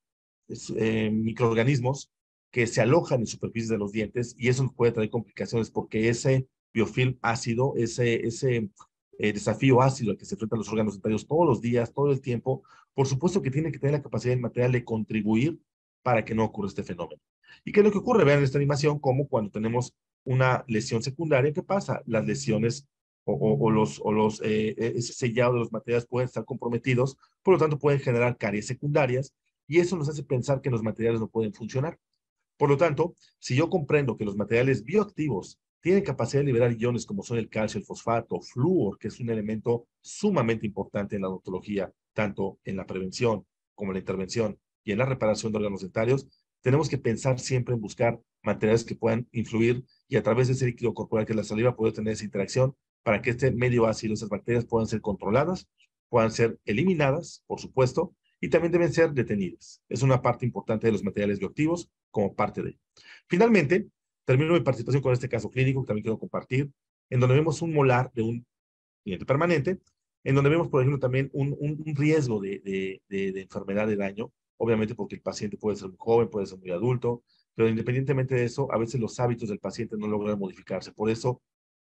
eh, microorganismos que se alojan en superficies de los dientes y eso nos puede traer complicaciones porque ese biofilm ácido, ese, ese eh, desafío ácido al que se enfrentan los órganos dentarios todos los días, todo el tiempo, por supuesto que tiene que tener la capacidad del material de contribuir para que no ocurra este fenómeno. ¿Y qué es lo que ocurre? Vean en esta animación como cuando tenemos una lesión secundaria, ¿qué pasa? Las lesiones o, los, o los eh, eh, ese sellado de los materiales pueden estar comprometidos, por lo tanto pueden generar caries secundarias y eso nos hace pensar que los materiales no pueden funcionar. Por lo tanto, si yo comprendo que los materiales bioactivos tienen capacidad de liberar iones como son el calcio, el fosfato, flúor, que es un elemento sumamente importante en la odontología, tanto en la prevención como en la intervención y en la reparación de órganos dentarios, tenemos que pensar siempre en buscar materiales que puedan influir y a través de ese líquido corporal que es la saliva puede tener esa interacción para que este medio ácido, esas bacterias puedan ser controladas, puedan ser eliminadas, por supuesto, y también deben ser detenidas. Es una parte importante de los materiales bioactivos como parte de ello. Finalmente, termino mi participación con este caso clínico que también quiero compartir, en donde vemos un molar de un cliente permanente, en donde vemos, por ejemplo, también un, riesgo de, enfermedad de daño, obviamente porque el paciente puede ser muy joven, puede ser muy adulto, pero independientemente de eso, a veces los hábitos del paciente no logran modificarse. Por eso,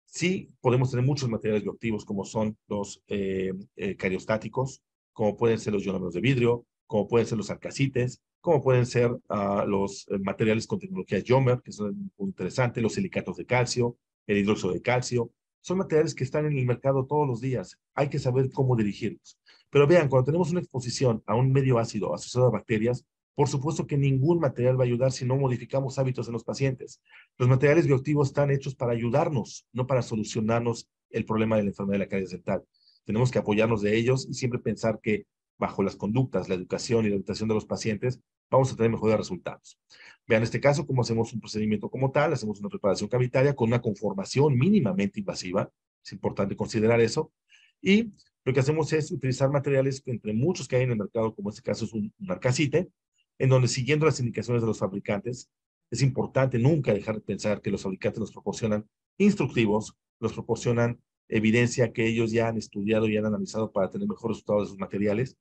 sí podemos tener muchos materiales bioactivos, como son los eh, eh, cariostáticos, como pueden ser los ionómeros de vidrio, como pueden ser los arcasites como pueden ser ah, los eh, materiales con tecnología Jomer, que son muy interesantes, los silicatos de calcio, el hidróxido de calcio. Son materiales que están en el mercado todos los días. Hay que saber cómo dirigirlos. Pero vean, cuando tenemos una exposición a un medio ácido asociado a bacterias, por supuesto que ningún material va a ayudar si no modificamos hábitos en los pacientes. Los materiales bioactivos están hechos para ayudarnos, no para solucionarnos el problema de la enfermedad de la caries dental. Tenemos que apoyarnos de ellos y siempre pensar que bajo las conductas, la educación y la educación de los pacientes, vamos a tener mejores resultados. Vean, en este caso, cómo hacemos un procedimiento como tal, hacemos una preparación cavitaria con una conformación mínimamente invasiva, es importante considerar eso, y lo que hacemos es utilizar materiales entre muchos que hay en el mercado, como en este caso es un, arcasite, en donde siguiendo las indicaciones de los fabricantes, es importante nunca dejar de pensar que los fabricantes nos proporcionan instructivos, nos proporcionan evidencia que ellos ya han estudiado y han analizado para tener mejores resultados de sus materiales,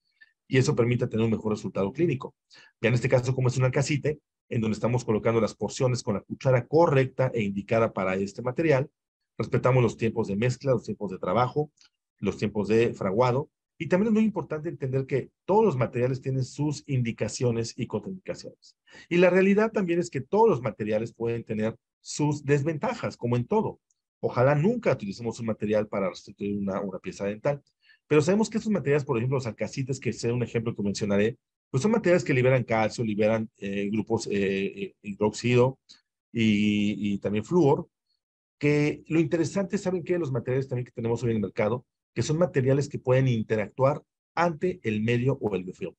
y eso permite tener un mejor resultado clínico. Ya en este caso, como es un alcacite, en donde estamos colocando las porciones con la cuchara correcta e indicada para este material, respetamos los tiempos de mezcla, los tiempos de trabajo, los tiempos de fraguado, y también es muy importante entender que todos los materiales tienen sus indicaciones y contraindicaciones. Y la realidad también es que todos los materiales pueden tener sus desventajas, como en todo. Ojalá nunca utilicemos un material para restituir una, una pieza dental. Pero sabemos que estos materiales, por ejemplo, los alcacites, que sea un ejemplo que mencionaré, pues son materiales que liberan calcio, liberan eh, grupos eh, eh hidróxido y, también flúor, que lo interesante, ¿saben qué? Los materiales también que tenemos hoy en el mercado, que son materiales que pueden interactuar ante el medio o el biofilm.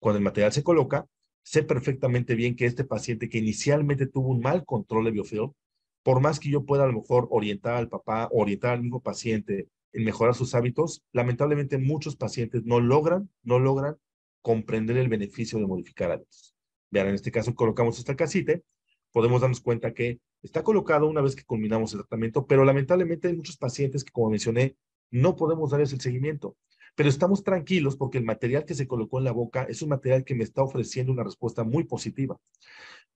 Cuando el material se coloca, sé perfectamente bien que este paciente que inicialmente tuvo un mal control de biofilm, por más que yo pueda a lo mejor orientar al papá, orientar al mismo paciente en mejorar sus hábitos, lamentablemente muchos pacientes no logran, no logran comprender el beneficio de modificar hábitos. Vean, en este caso colocamos esta casita, podemos darnos cuenta que está colocado una vez que culminamos el tratamiento, pero lamentablemente hay muchos pacientes que, como mencioné, no podemos darles el seguimiento. Pero estamos tranquilos porque el material que se colocó en la boca es un material que me está ofreciendo una respuesta muy positiva.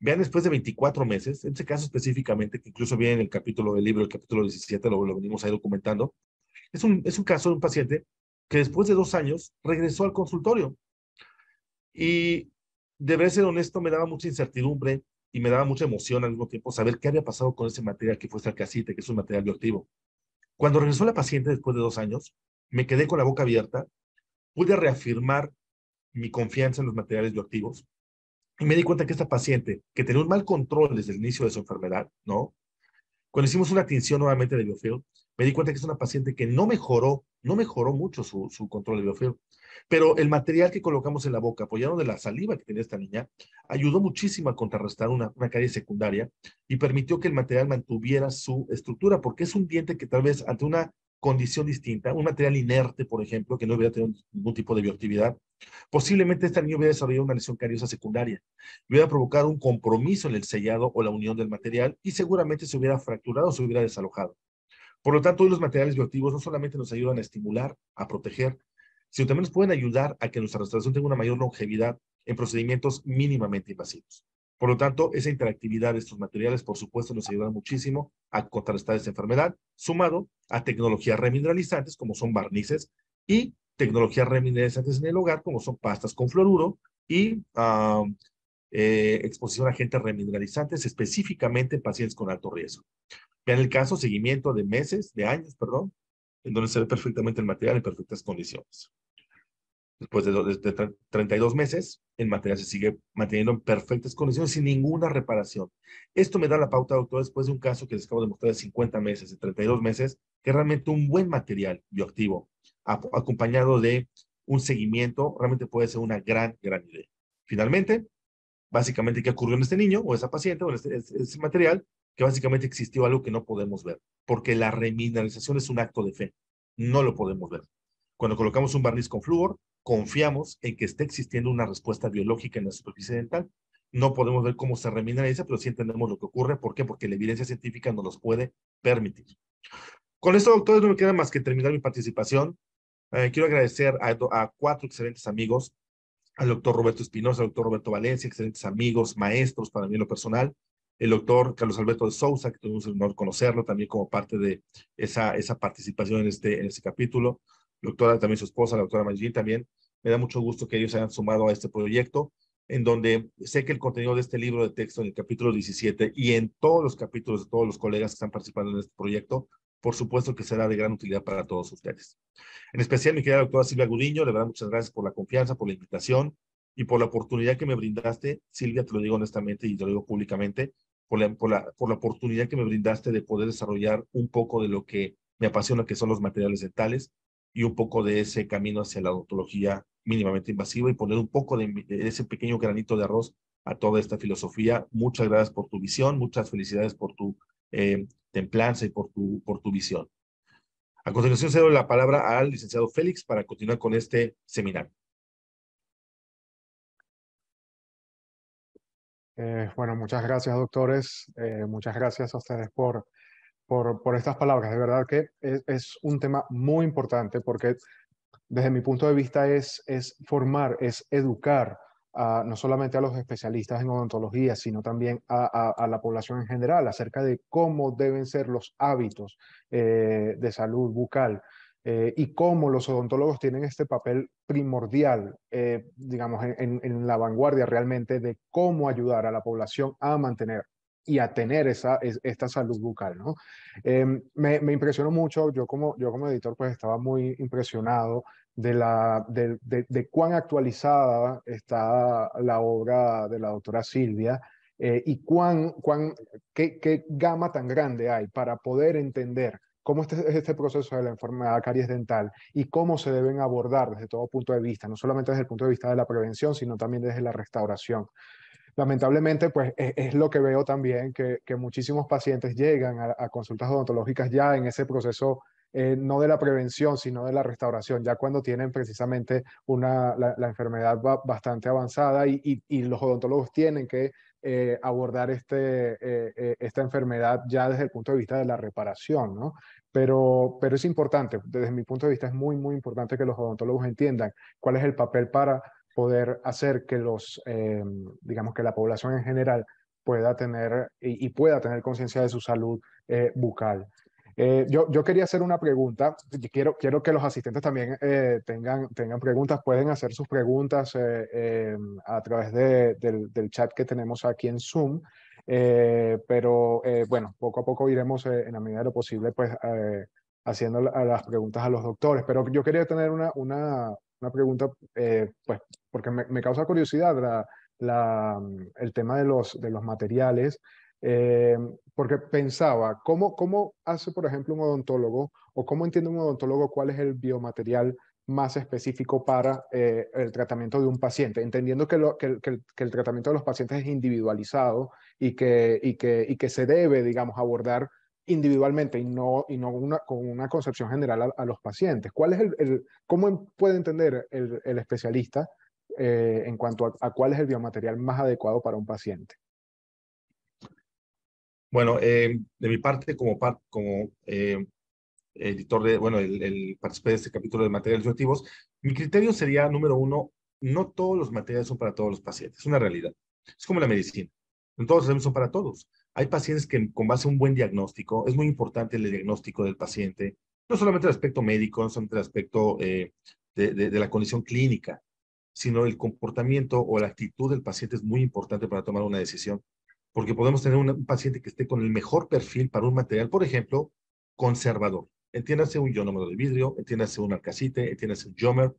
Vean, después de 24 meses, en este caso específicamente, que incluso viene en el capítulo del libro, el capítulo 17, lo, lo venimos ahí documentando, es un, caso de un paciente que después de dos años regresó al consultorio. Y debe ser honesto, me daba mucha incertidumbre y me daba mucha emoción al mismo tiempo saber qué había pasado con ese material que fue sarcasite, que es un material bioactivo. Cuando regresó la paciente después de dos años, me quedé con la boca abierta, pude reafirmar mi confianza en los materiales bioactivos y me di cuenta que esta paciente, que tenía un mal control desde el inicio de su enfermedad, ¿no? Cuando hicimos una atención nuevamente de biofield me di cuenta que es una paciente que no mejoró, no mejoró mucho su, control de biofilm, pero el material que colocamos en la boca, apoyado de la saliva que tenía esta niña, ayudó muchísimo a contrarrestar una, una secundaria y permitió que el material mantuviera su estructura, porque es un diente que tal vez ante una condición distinta, un material inerte, por ejemplo, que no hubiera tenido ningún tipo de bioactividad, posiblemente esta niña hubiera desarrollado una lesión cariosa secundaria, hubiera provocado un compromiso en el sellado o la unión del material y seguramente se hubiera fracturado o se hubiera desalojado. Por lo tanto, hoy los materiales bioactivos no solamente nos ayudan a estimular, a proteger, sino también nos pueden ayudar a que nuestra restauración tenga una mayor longevidad en procedimientos mínimamente invasivos. Por lo tanto, esa interactividad de estos materiales, por supuesto, nos ayudará muchísimo a contrarrestar esa enfermedad, sumado a tecnologías remineralizantes, como son barnices, y tecnologías remineralizantes en el hogar, como son pastas con fluoruro y eh, exposición a agentes remineralizantes, específicamente en pacientes con alto riesgo. Vean en el caso, seguimiento de meses, de años, perdón, en donde se ve perfectamente el material en perfectas condiciones. Después de, 32 meses, el material se sigue manteniendo en perfectas condiciones sin ninguna reparación. Esto me da la pauta, doctor, después de un caso que les acabo de mostrar de 50 meses, de 32 meses, que realmente un buen material bioactivo, acompañado de un seguimiento, realmente puede ser una gran, gran idea. Finalmente, básicamente, ¿qué ocurrió en este niño o esa paciente o este, ese material? que básicamente existió algo que no podemos ver, porque la remineralización es un acto de fe, no lo podemos ver. Cuando colocamos un barniz con flúor, confiamos en que esté existiendo una respuesta biológica en la superficie dental. No podemos ver cómo se remineraliza, pero sí entendemos lo que ocurre. ¿Por qué? Porque la evidencia científica nos puede permitir. Con esto, doctores, no me queda más que terminar mi participación. Eh, quiero agradecer a, a cuatro excelentes amigos al doctor Roberto Espinosa, al doctor Roberto Valencia, excelentes amigos, maestros para mí en lo personal, el doctor Carlos Alberto de Souza, que tuvimos el honor de conocerlo también como parte de esa, esa participación en este, en este capítulo, doctora también su esposa, la doctora Magín también, me da mucho gusto que ellos hayan sumado a este proyecto, en donde sé que el contenido de este libro de texto en el capítulo 17 y en todos los capítulos de todos los colegas que están participando en este proyecto, por supuesto que será de gran utilidad para todos ustedes. En especial, mi querida doctora Silvia Gudiño, le verdad muchas gracias por la confianza, por la invitación, y por la oportunidad que me brindaste, Silvia, te lo digo honestamente y te lo digo públicamente, por la, por la, oportunidad que me brindaste de poder desarrollar un poco de lo que me apasiona, que son los materiales dentales, y un poco de ese camino hacia la odontología mínimamente invasiva y poner un poco de, ese pequeño granito de arroz a toda esta filosofía. Muchas gracias por tu visión, muchas felicidades por tu eh, templanza y por tu, por tu visión. A continuación cedo la palabra al licenciado Félix para continuar con este seminario. Eh, bueno, muchas gracias, doctores. Eh, muchas gracias a ustedes por, por, estas palabras. De verdad que es, un tema muy importante porque desde mi punto de vista es, es formar, es educar a, no solamente a los especialistas en odontología, sino también a, la población en general acerca de cómo deben ser los hábitos eh, de salud bucal eh, y cómo los odontólogos tienen este papel primordial, eh, digamos, en, la vanguardia realmente de cómo ayudar a la población a mantener y a tener esta salud bucal, em, me, impresionó mucho, yo como, yo como editor pues estaba muy impresionado de, cuán actualizada está la obra de la doctora Silvia, eh, y cuán, qué, qué, gama tan grande hay para poder entender cómo es este, este proceso de la enfermedad caries dental y cómo se deben abordar desde todo punto de vista, no solamente desde el punto de vista de la prevención, sino también desde la restauración. Lamentablemente, pues e, es, lo que veo también, que, muchísimos pacientes llegan a, consultas odontológicas ya en ese proceso eh, no de la prevención, sino de la restauración, ya cuando tienen precisamente una, la, enfermedad bastante avanzada y, los odontólogos tienen que eh, abordar este, eh, eh, esta enfermedad ya desde el punto de vista de la reparación, ¿no? Pero, es importante, desde mi punto de vista es muy, muy importante que los odontólogos entiendan cuál es el papel para poder hacer que los, digamos que la población en general pueda tener y pueda tener conciencia de su salud bucal. Eh, yo, quería hacer una pregunta. Quiero, quiero que los asistentes también eh, tengan, tengan preguntas. Pueden hacer sus preguntas eh, em, a través de, del, chat que tenemos aquí en Zoom. pero bueno, poco a poco iremos en la medida de lo posible pues, haciendo las preguntas a los doctores. Pero yo quería tener una, una, una pregunta, pues, porque me, me causa curiosidad la, el tema de los, de los materiales. Eh, porque pensaba, ¿cómo, ¿cómo hace, por ejemplo, un odontólogo o cómo entiende un odontólogo cuál es el biomaterial más específico para eh, el tratamiento de un paciente, entendiendo que, el tratamiento de los pacientes es individualizado y que, se debe, digamos, abordar individualmente y no, con una concepción general a, los pacientes. ¿Cuál es el, ¿Cómo puede entender el, especialista eh, en cuanto a, cuál es el biomaterial más adecuado para un paciente? Bueno, eh, de mi parte, como, como eh, editor de, bueno, el, el participé de este capítulo de materiales objetivos mi criterio sería, número uno, no todos los materiales son para todos los pacientes, es una realidad. Es como la medicina, no todos los son para todos. Hay pacientes que con base a un buen diagnóstico, es muy importante el diagnóstico del paciente, no solamente el aspecto médico, no solamente el aspecto eh, de la condición clínica, sino el comportamiento o la actitud del paciente es muy importante para tomar una decisión porque podemos tener un paciente que esté con el mejor perfil para un material, por ejemplo, conservador. Entiéndase un ionómero de vidrio, entiéndase un arcacite, entiéndase un yomer,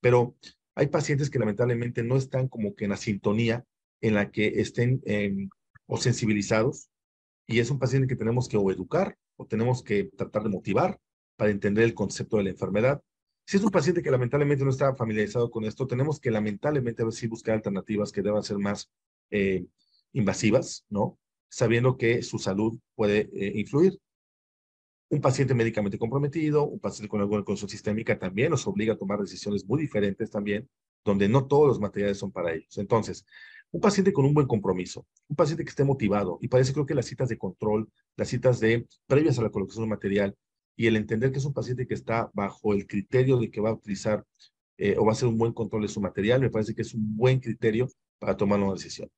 pero hay pacientes que lamentablemente no están como que en la sintonía en la que estén em, o sensibilizados y es un paciente que tenemos que educar o tenemos que tratar de motivar para entender el concepto de la enfermedad. Si es un paciente que lamentablemente no está familiarizado con esto, tenemos que lamentablemente a ver si buscar alternativas que deban ser más eh, invasivas, ¿no? Sabiendo que su salud puede eh, influir. Un paciente médicamente comprometido, un paciente con alguna condición sistémica también nos obliga a tomar decisiones muy diferentes también, donde no todos los materiales son para ellos. Entonces, un paciente con un buen compromiso, un paciente que esté motivado, y parece creo que las citas de control, las citas de previas a la colocación de material, y el entender que es un paciente que está bajo el criterio de que va a utilizar eh, o va a hacer un buen control de su material, me parece que es un buen criterio para tomar una decisión.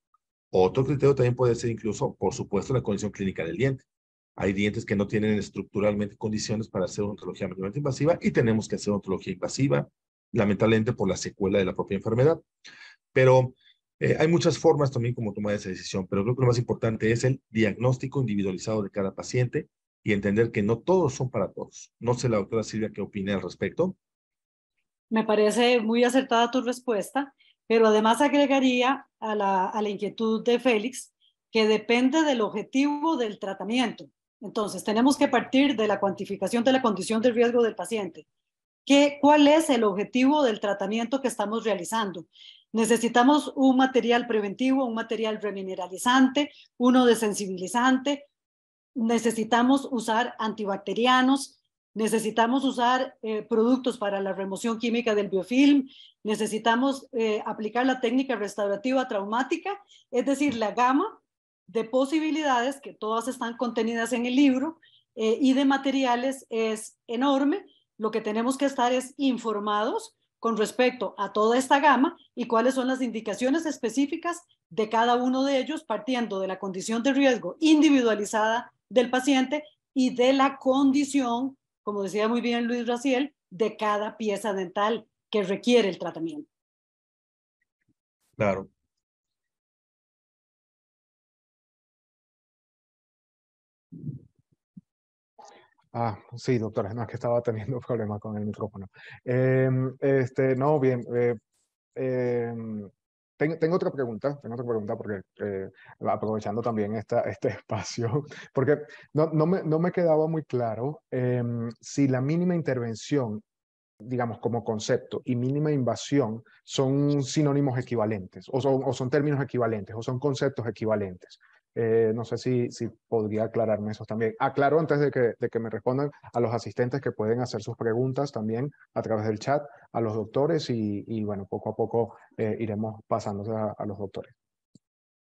Otro criterio también puede ser incluso, por supuesto, la condición clínica del diente. Hay dientes que no tienen estructuralmente condiciones para hacer ontología mínimamente invasiva y tenemos que hacer ontología invasiva, lamentablemente por la secuela de la propia enfermedad. Pero eh, hay muchas formas también como tomar esa decisión, pero creo que lo más importante es el diagnóstico individualizado de cada paciente y entender que no todos son para todos. No sé la doctora Silvia qué opina al respecto. Me parece muy acertada tu respuesta. Pero además agregaría a la, inquietud de Félix que depende del objetivo del tratamiento. Entonces, tenemos que partir de la cuantificación de la condición de riesgo del paciente. ¿Qué, ¿Cuál es el objetivo del tratamiento que estamos realizando? Necesitamos un material preventivo, un material remineralizante, uno desensibilizante. Necesitamos usar antibacterianos, necesitamos usar eh, productos para la remoción química del biofilm, necesitamos eh, aplicar la técnica restaurativa traumática, es decir, la gama de posibilidades que todas están contenidas en el libro eh, y de materiales es enorme. Lo que tenemos que estar es informados con respecto a toda esta gama y cuáles son las indicaciones específicas de cada uno de ellos, partiendo de la condición de riesgo individualizada del paciente y de la condición como decía muy bien Luis Raciel, de cada pieza dental que requiere el tratamiento. Claro. Ah, sí, doctora, no, es que estaba teniendo [laughs] problemas con el micrófono. Em, este, no, bien, eh, em, tengo, otra pregunta, otra pregunta porque eh, aprovechando también este [laughs] espacio, porque no, me, quedaba muy claro em, si la mínima intervención, digamos como concepto, y mínima invasión son sinónimos equivalentes, o son términos equivalentes, o son conceptos equivalentes. Eh, no sé si, si podría aclararme eso también. Aclaro antes de que, me respondan a los asistentes que pueden hacer sus preguntas también a través del chat, a los doctores y, bueno, poco a poco eh, iremos pasándose a, los doctores.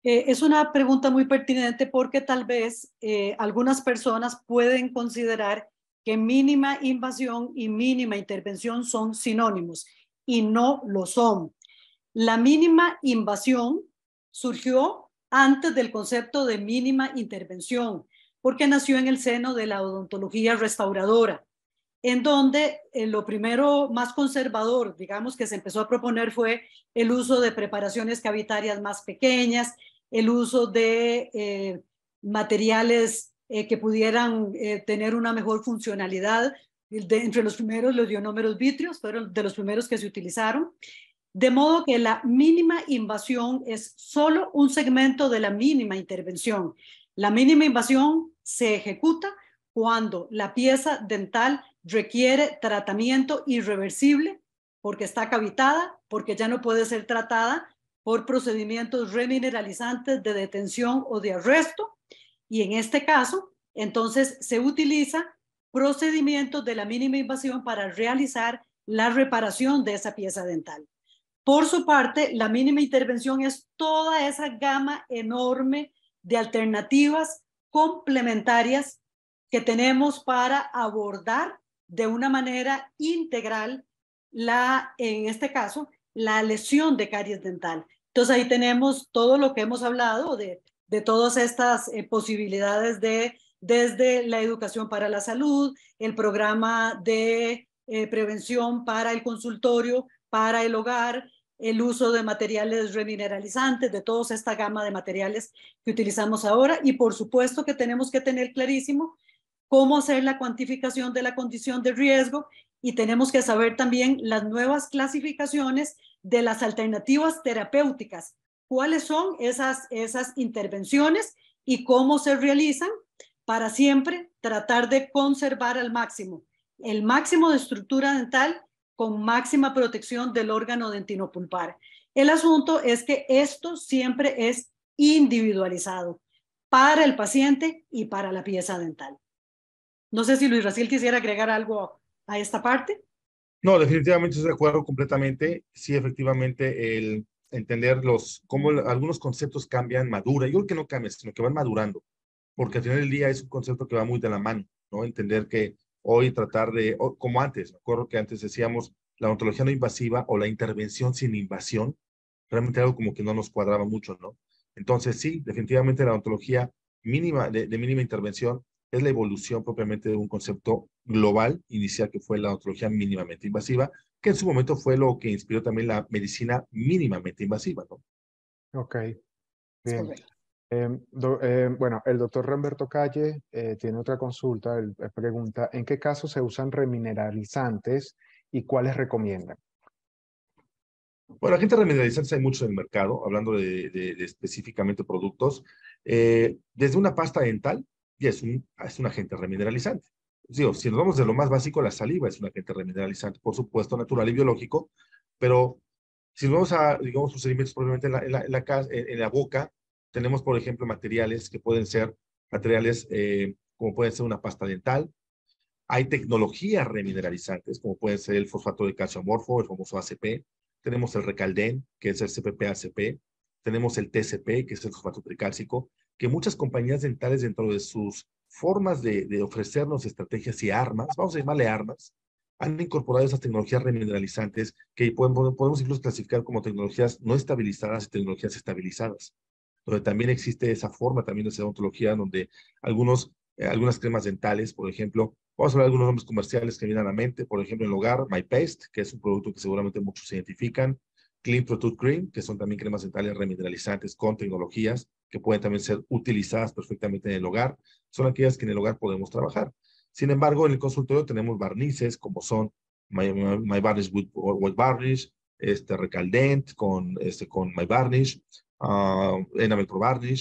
Eh, es una pregunta muy pertinente porque tal vez algunas personas pueden considerar que mínima invasión y mínima intervención son sinónimos y no lo son. La mínima invasión surgió antes del concepto de mínima intervención, porque nació en el seno de la odontología restauradora, en donde eh, lo primero más conservador, digamos, que se empezó a proponer fue el uso de preparaciones cavitarias más pequeñas, el uso de eh, materiales eh, que pudieran tener una mejor funcionalidad. entre los primeros, los ionómeros vitrios fueron de los primeros que se utilizaron. De modo que la mínima invasión es solo un segmento de la mínima intervención. La mínima invasión se ejecuta cuando la pieza dental requiere tratamiento irreversible porque está cavitada, porque ya no puede ser tratada por procedimientos remineralizantes de detención o de arresto. Y en este caso, entonces se utiliza procedimientos de la mínima invasión para realizar la reparación de esa pieza dental. Por su parte, la mínima intervención es toda esa gama enorme de alternativas complementarias que tenemos para abordar de una manera integral la, en este caso, la lesión de caries dental. Entonces ahí tenemos todo lo que hemos hablado de, todas estas eh, posibilidades de desde la educación para la salud, el programa de eh, prevención para el consultorio, para el hogar, el uso de materiales remineralizantes, de toda esta gama de materiales que utilizamos ahora. Y por supuesto que tenemos que tener clarísimo cómo hacer la cuantificación de la condición de riesgo y tenemos que saber también las nuevas clasificaciones de las alternativas terapéuticas, cuáles son esas, esas intervenciones y cómo se realizan para siempre tratar de conservar al máximo el máximo de estructura dental con máxima protección del órgano dentinopulpar. El asunto es que esto siempre es individualizado para el paciente y para la pieza dental. No sé si Luis Raciel quisiera agregar algo a esta parte. No, definitivamente estoy de acuerdo completamente. Sí, efectivamente, el entender los, cómo algunos conceptos cambian, madura. Yo creo que no cambian, sino que van madurando, porque al final del día es un concepto que va muy de la mano, ¿no? Entender que hoy tratar de, como antes, me acuerdo que antes decíamos la ontología no invasiva o la intervención sin invasión, realmente algo como que no nos cuadraba mucho, ¿no? Entonces, sí, definitivamente la ontología mínima, de, mínima intervención es la evolución propiamente de un concepto global inicial que fue la ontología mínimamente invasiva, que en su momento fue lo que inspiró también la medicina mínimamente invasiva, ¿no? Ok. Bien. Em, em, bueno, el doctor Ramberto Calle eh, tiene otra consulta, él pregunta, ¿en qué casos se usan remineralizantes y cuáles recomiendan? Bueno, agentes remineralizantes hay muchos en el mercado, hablando de, de, específicamente productos. Eh, desde una pasta dental, es un, es un agente remineralizante. Digo, si nos vamos de lo más básico, la saliva es un agente remineralizante, por supuesto, natural y biológico, pero si nos vamos a, digamos, procedimientos probablemente la, en la boca, tenemos, por ejemplo, materiales que pueden ser materiales eh, como pueden ser una pasta dental. Hay tecnologías remineralizantes, como pueden ser el fosfato de calcio amorfo, el famoso ACP. Tenemos el recalden, que es el CPP-ACP. Tenemos el TCP, que es el fosfato tricálcico, que muchas compañías dentales, dentro de sus formas de, ofrecernos estrategias y armas, vamos a llamarle armas, han incorporado esas tecnologías remineralizantes que podemos incluso clasificar como tecnologías no estabilizadas y tecnologías estabilizadas donde también existe esa forma también de esa odontología, donde algunos, eh, algunas cremas dentales, por ejemplo, vamos a hablar algunos nombres comerciales que vienen a la mente, por ejemplo, en el hogar, MyPaste, que es un producto que seguramente muchos se identifican, Clean Pro Tooth Cream, que son también cremas dentales remineralizantes con tecnologías que pueden también ser utilizadas perfectamente en el hogar, son aquellas que en el hogar podemos trabajar. Sin embargo, en el consultorio tenemos barnices como son My, My, este Recaldent con, este, con My Ah, Enabel Enamel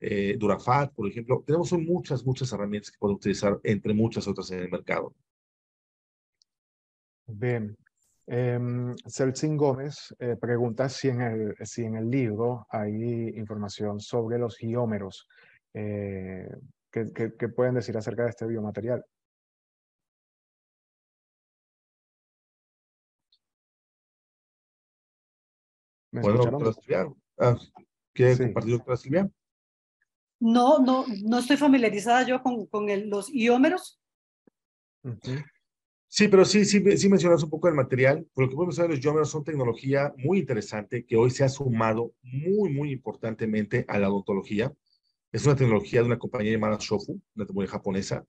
eh, Durafat, por ejemplo. Tenemos muchas, muchas herramientas que pueden utilizar entre muchas otras en el mercado. Bien. Em, eh, Gómez pregunta si en, el, si en el libro hay información sobre los geómeros. Eh, ¿qué, pueden decir acerca de este biomaterial? ¿Me Ah, ¿Quiere compartir, doctora Silvia? No, no, no estoy familiarizada yo con, con los iómeros. Sí, pero sí, sí, sí mencionas un poco el material. Por lo que podemos saber, los iómeros son tecnología muy interesante que hoy se ha sumado muy, muy importantemente a la odontología. Es una tecnología de una compañía llamada Shofu, una compañía japonesa,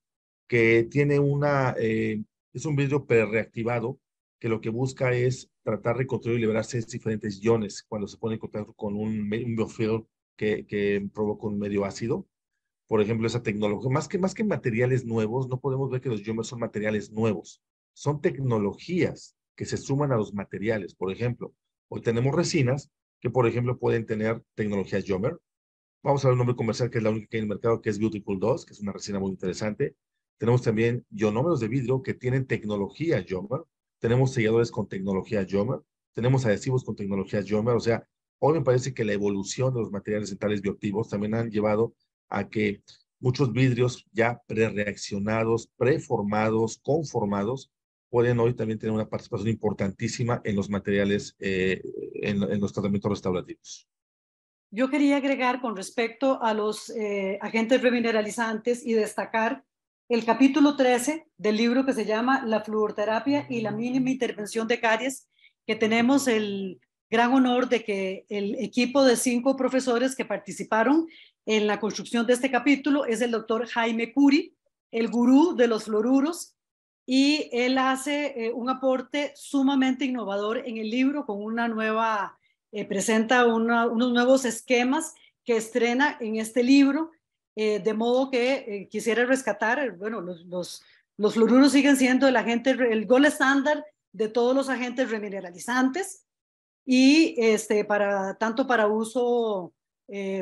que tiene una, eh, es un vidrio pre-reactivado que lo que busca es tratar de controlar y liberarse seis diferentes iones cuando se pone en contacto con un, un que, provoca un medio ácido. Por ejemplo, esa tecnología, más que, más que materiales nuevos, no podemos ver que los iones son materiales nuevos, son tecnologías que se suman a los materiales. Por ejemplo, hoy tenemos resinas que, por ejemplo, pueden tener tecnologías Yomer. Vamos a ver un nombre comercial que es la única que hay en el mercado, que es Beautiful 2, que es una resina muy interesante. Tenemos también ionómeros de vidrio que tienen tecnología Yomer tenemos selladores con tecnología yomer tenemos adhesivos con tecnología yomer o sea, hoy me parece que la evolución de los materiales dentales bioactivos también han llevado a que muchos vidrios ya prereaccionados, preformados, conformados, pueden hoy también tener una participación importantísima en los materiales, eh, en, los tratamientos restaurativos. Yo quería agregar con respecto a los eh, agentes remineralizantes y destacar el capítulo 13 del libro que se llama La fluoroterapia y la mínima intervención de caries, que tenemos el gran honor de que el equipo de cinco profesores que participaron en la construcción de este capítulo es el doctor Jaime Curi, el gurú de los fluoruros, y él hace eh, un aporte sumamente innovador en el libro con una nueva, eh, presenta unos nuevos esquemas que estrena en este libro eh, de modo que eh, quisiera rescatar, eh, bueno, los, los, fluoruros siguen siendo el agente, el gol estándar de todos los agentes remineralizantes y este, para, tanto para uso,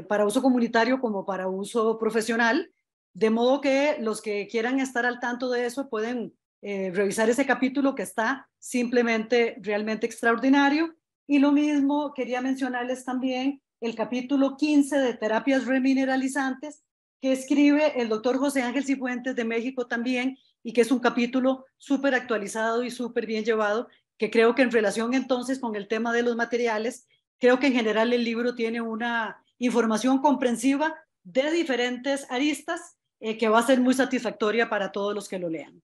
para uso comunitario como para uso profesional, de modo que los que quieran estar al tanto de eso pueden revisar ese capítulo que está simplemente realmente extraordinario. Y lo mismo quería mencionarles también el capítulo 15 de terapias remineralizantes, que escribe el doctor José Ángel Cifuentes de México también, y que es un capítulo súper actualizado y súper bien llevado, que creo que en relación entonces con el tema de los materiales, creo que en general el libro tiene una información comprensiva de diferentes aristas eh, que va a ser muy satisfactoria para todos los que lo lean.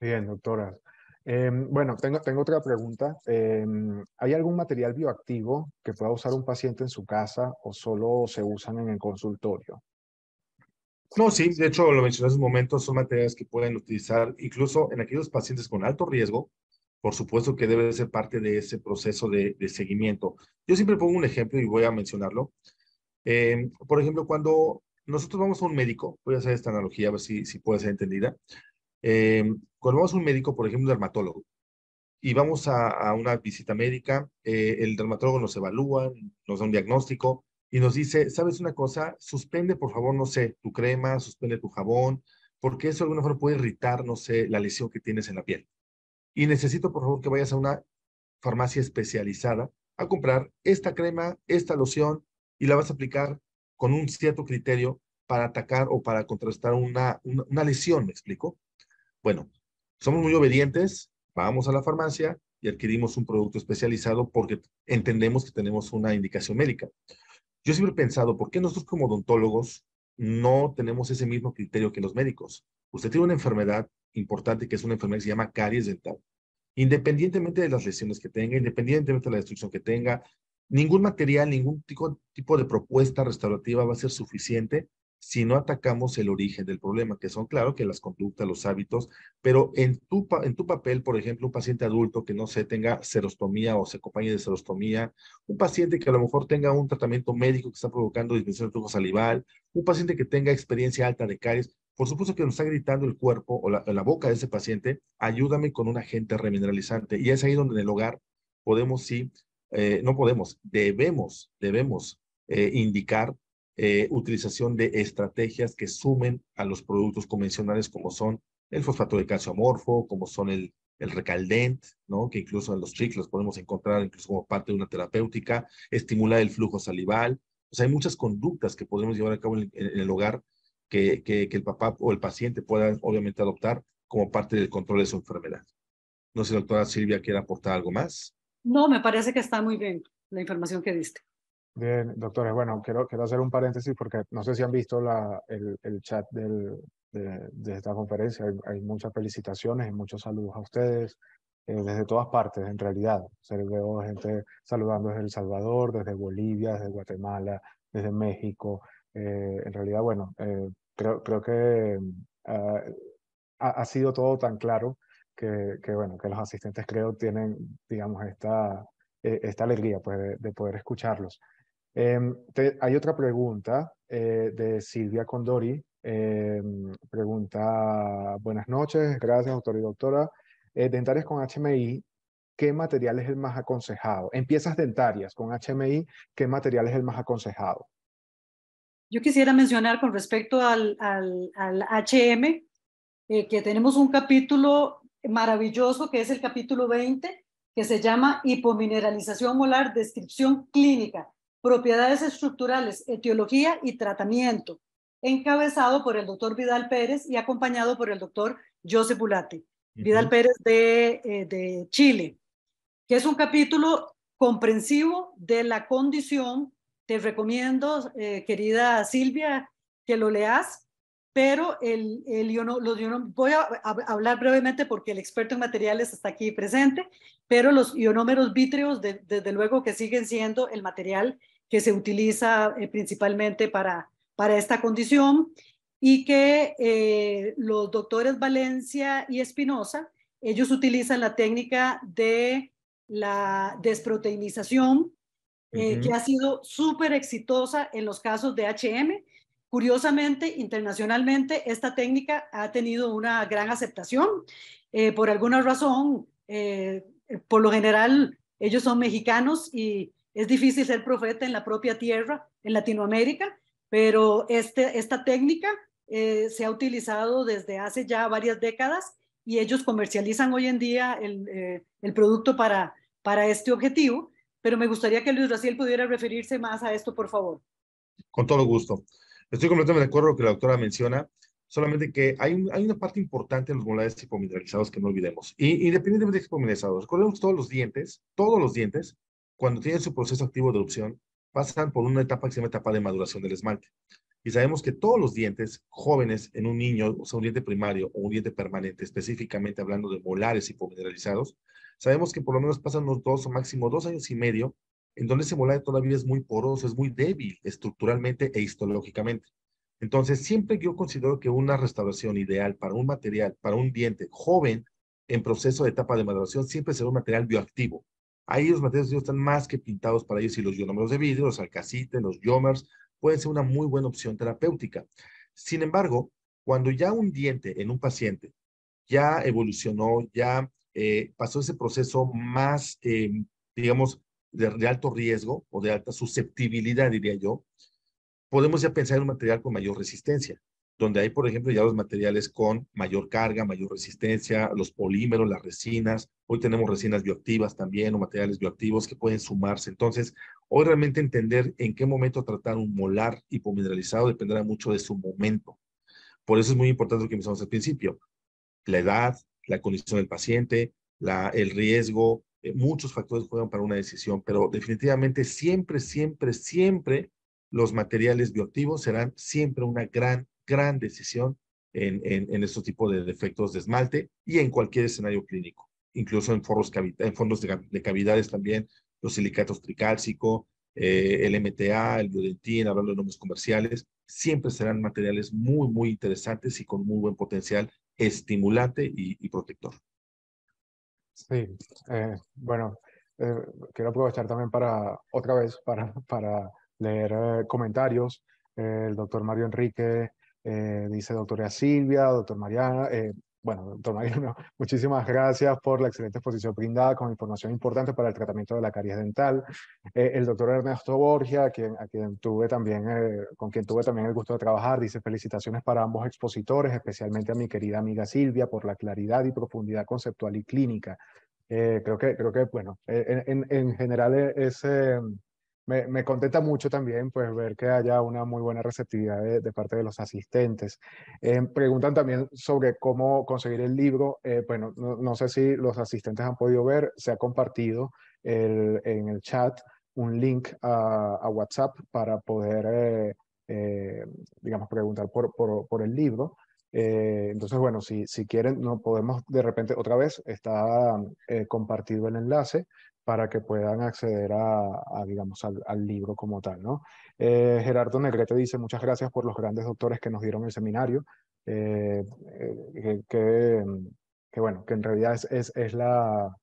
Bien, doctora. Em, bueno, tengo, otra pregunta. Em, ¿Hay algún material bioactivo que pueda usar un paciente en su casa o solo se usan en el consultorio? No, sí, de hecho lo mencioné hace un momento, son materiales que pueden utilizar incluso en aquellos pacientes con alto riesgo, por supuesto que debe ser parte de ese proceso de, seguimiento. Yo siempre pongo un ejemplo y voy a mencionarlo. Em, por ejemplo, cuando nosotros vamos a un médico, voy a hacer esta analogía a ver si, si puede ser entendida. Em, cuando vamos a un médico, por ejemplo, un dermatólogo, y vamos a, una visita médica, eh, el dermatólogo nos evalúa, nos da un diagnóstico, y nos dice, ¿sabes una cosa? Suspende, por favor, no sé, tu crema, suspende tu jabón, porque eso de alguna forma puede irritar, no sé, la lesión que tienes en la piel. Y necesito, por favor, que vayas a una farmacia especializada a comprar esta crema, esta loción, y la vas a aplicar con un cierto criterio para atacar o para contrastar una, una lesión, ¿me explico? Bueno, somos muy obedientes, vamos a la farmacia y adquirimos un producto especializado porque entendemos que tenemos una indicación médica. Yo siempre he pensado, ¿por qué nosotros como odontólogos no tenemos ese mismo criterio que los médicos? Usted tiene una enfermedad importante que es una enfermedad que se llama caries dental. Independientemente de las lesiones que tenga, independientemente de la destrucción que tenga, ningún material, ningún tipo, de propuesta restaurativa va a ser suficiente si no atacamos el origen del problema, que son, claro, que las conductas, los hábitos, pero en tu, en tu papel, por ejemplo, un paciente adulto que no se tenga serostomía o se acompañe de serostomía, un paciente que a lo mejor tenga un tratamiento médico que está provocando disminución del flujo salival, un paciente que tenga experiencia alta de caries, por supuesto que nos está gritando el cuerpo o la, boca de ese paciente, ayúdame con un agente remineralizante. Y es ahí donde en el hogar podemos, sí, eh, no podemos, debemos, debemos eh, indicar eh, utilización de estrategias que sumen a los productos convencionales como son el fosfato de calcio amorfo, como son el, el recaldent, ¿no? que incluso en los chicles los podemos encontrar incluso como parte de una terapéutica, estimular el flujo salival. O sea, hay muchas conductas que podemos llevar a cabo en, el hogar que, que, que, el papá o el paciente pueda obviamente adoptar como parte del control de su enfermedad. No sé, doctora Silvia, ¿quiere aportar algo más? No, me parece que está muy bien la información que diste. Bien, doctores, bueno, quiero, quiero hacer un paréntesis porque no sé si han visto el, chat de, esta conferencia. Hay, muchas felicitaciones y muchos saludos a ustedes eh, desde todas partes, en realidad. Se veo gente saludando desde El Salvador, desde Bolivia, desde Guatemala, desde México. Eh, en realidad, bueno, eh, creo, que ah, ha, sido todo tan claro que, que, bueno, que los asistentes creo tienen, digamos, esta, e, esta alegría pues, de poder escucharlos. Em, hay otra pregunta eh, de Silvia Condori. Em, pregunta, buenas noches, gracias doctor y doctora. Eh, dentarias con HMI, ¿qué material es el más aconsejado? En dentarias con HMI, ¿qué material es el más aconsejado? Yo quisiera mencionar con respecto al, al, HM, que tenemos un capítulo maravilloso, que es el capítulo 20, que se llama Hipomineralización molar, descripción clínica. Propiedades estructurales, etiología y tratamiento, encabezado por el doctor Vidal Pérez y acompañado por el doctor Josep Bulati. Vidal Pérez eh, de, Chile, que es un capítulo comprensivo de la condición. Te recomiendo, eh, querida Silvia, que lo leas, pero el, el voy a, hablar brevemente porque el experto en materiales está aquí presente, pero los ionómeros vítreos desde luego que siguen siendo el material que se utiliza eh, principalmente para, para esta condición y que eh, los doctores Valencia y Espinosa, ellos utilizan la técnica de la desproteinización, eh, que ha sido súper exitosa en los casos de HM. Curiosamente, internacionalmente, esta técnica ha tenido una gran aceptación. por alguna razón, por lo general, ellos son mexicanos y, es difícil ser profeta en la propia tierra, en Latinoamérica, pero este, esta técnica eh, se ha utilizado desde hace ya varias décadas y ellos comercializan hoy en día eh, el, producto para, para este objetivo. Pero me gustaría que Luis Raciel pudiera referirse más a esto, por favor. Con todo gusto. Estoy completamente de acuerdo con lo que la doctora menciona, solamente que hay, hay una parte importante en los molares hipomineralizados que no olvidemos. Y independientemente de hipomineralizados, recordemos todos los dientes, todos los dientes cuando tienen su proceso activo de erupción, pasan por una etapa que se llama etapa de maduración del esmalte. Y sabemos que todos los dientes jóvenes en un niño, o sea, un diente primario o un diente permanente, específicamente hablando de molares hipomineralizados, sabemos que por lo menos pasan unos dos o máximo dos años y medio en donde ese molar todavía es muy poroso, es muy débil estructuralmente e histológicamente. Entonces, siempre yo considero que una restauración ideal para un material, para un diente joven en proceso de etapa de maduración, siempre será un material bioactivo, Ahí los materiales están más que pintados para ellos y los ionómeros de vidrio, los alcacites, los yomers, pueden ser una muy buena opción terapéutica. Sin embargo, cuando ya un diente en un paciente ya evolucionó, ya eh, pasó ese proceso más, em, digamos, de, alto riesgo o de alta susceptibilidad, diría yo, podemos ya pensar en un material con mayor resistencia donde hay, por ejemplo, ya los materiales con mayor carga, mayor resistencia, los polímeros, las resinas. Hoy tenemos resinas bioactivas también o materiales bioactivos que pueden sumarse. Entonces, hoy realmente entender en qué momento tratar un molar hipomineralizado dependerá mucho de su momento. Por eso es muy importante lo que mencionamos al principio. La edad, la condición del paciente, la, el riesgo, eh, muchos factores juegan para una decisión, pero definitivamente siempre, siempre, siempre los materiales bioactivos serán siempre una gran gran decisión en, estos tipos de defectos de esmalte y en cualquier escenario clínico, incluso en, en fondos de, cavidades también, los silicatos tricálcico, eh, el MTA, el biodentín, hablando de nombres comerciales, siempre serán materiales muy, muy interesantes y con muy buen potencial estimulante y, protector. Sí, eh, bueno, eh, quiero aprovechar también para, otra vez, para, leer comentarios. el doctor Mario Enrique eh, dice doctora Silvia, doctor Mariana, eh, bueno, doctor Mariano, [laughs] muchísimas gracias por la excelente exposición brindada con información importante para el tratamiento de la caries dental. Eh, el doctor Ernesto Borgia, quien, a quien tuve también, con quien tuve también el gusto de trabajar, dice felicitaciones para ambos expositores, especialmente a mi querida amiga Silvia por la claridad y profundidad conceptual y clínica. creo, que, creo que, bueno, en, en general es me, contenta mucho también pues, ver que haya una muy buena receptividad de, parte de los asistentes. Eh, preguntan también sobre cómo conseguir el libro. Eh, bueno, no, sé si los asistentes han podido ver, se ha compartido en el chat un link a, WhatsApp para poder, eh, digamos, preguntar por el libro. Eh, entonces, bueno, si, si quieren, no podemos de repente, otra vez, está eh, compartido el enlace para que puedan acceder a, digamos, al, libro como tal, ¿no? Eh, Gerardo Negrete dice, muchas gracias por los grandes doctores que nos dieron el seminario, que, que, bueno, que en realidad es, es, es la,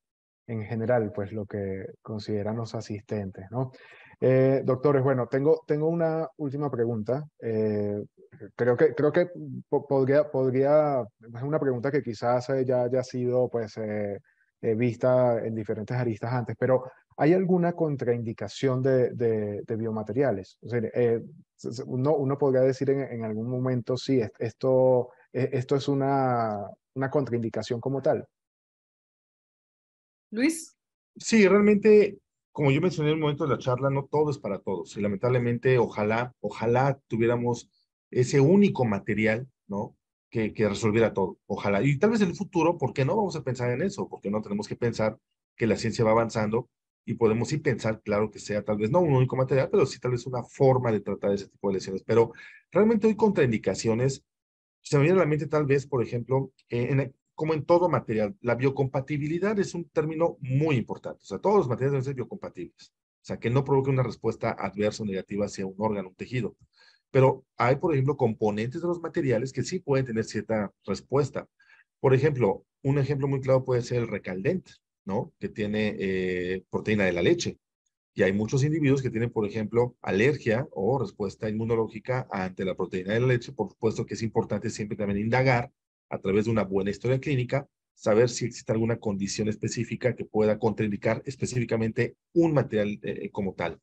en general, pues lo que consideran los asistentes, ¿no? Eh, doctores, bueno, tengo, tengo una última pregunta. Eh, creo que, creo que podría, podría, es una pregunta que quizás eh, ya haya sido pues, vista en diferentes aristas antes, pero ¿hay alguna contraindicación de, biomateriales? sea, uno, podría decir en, algún momento, si esto, e, esto es una, una contraindicación como tal. Luis. Sí, realmente como yo mencioné en un momento de la charla, no todo es para todos. Y lamentablemente, ojalá, ojalá tuviéramos ese único material, ¿no? Que, que resolviera todo. Ojalá. Y tal vez en el futuro, ¿por qué no vamos a pensar en eso? Porque no tenemos que pensar que la ciencia va avanzando y podemos sí pensar, claro, que sea tal vez no un único material, pero sí tal vez una forma de tratar ese tipo de lesiones. Pero realmente hay contraindicaciones. Se me viene a la mente tal vez, por ejemplo, eh, en en, como en todo material, la biocompatibilidad es un término muy importante. O sea, todos los materiales deben ser biocompatibles. O sea, que no provoque una respuesta adversa o negativa hacia un órgano, un tejido. Pero hay, por ejemplo, componentes de los materiales que sí pueden tener cierta respuesta. Por ejemplo, un ejemplo muy claro puede ser el recaldente, ¿no? Que tiene eh, proteína de la leche. Y hay muchos individuos que tienen, por ejemplo, alergia o respuesta inmunológica ante la proteína de la leche. Por supuesto que es importante siempre también indagar a través de una buena historia clínica, saber si existe alguna condición específica que pueda contraindicar específicamente un material eh, como tal.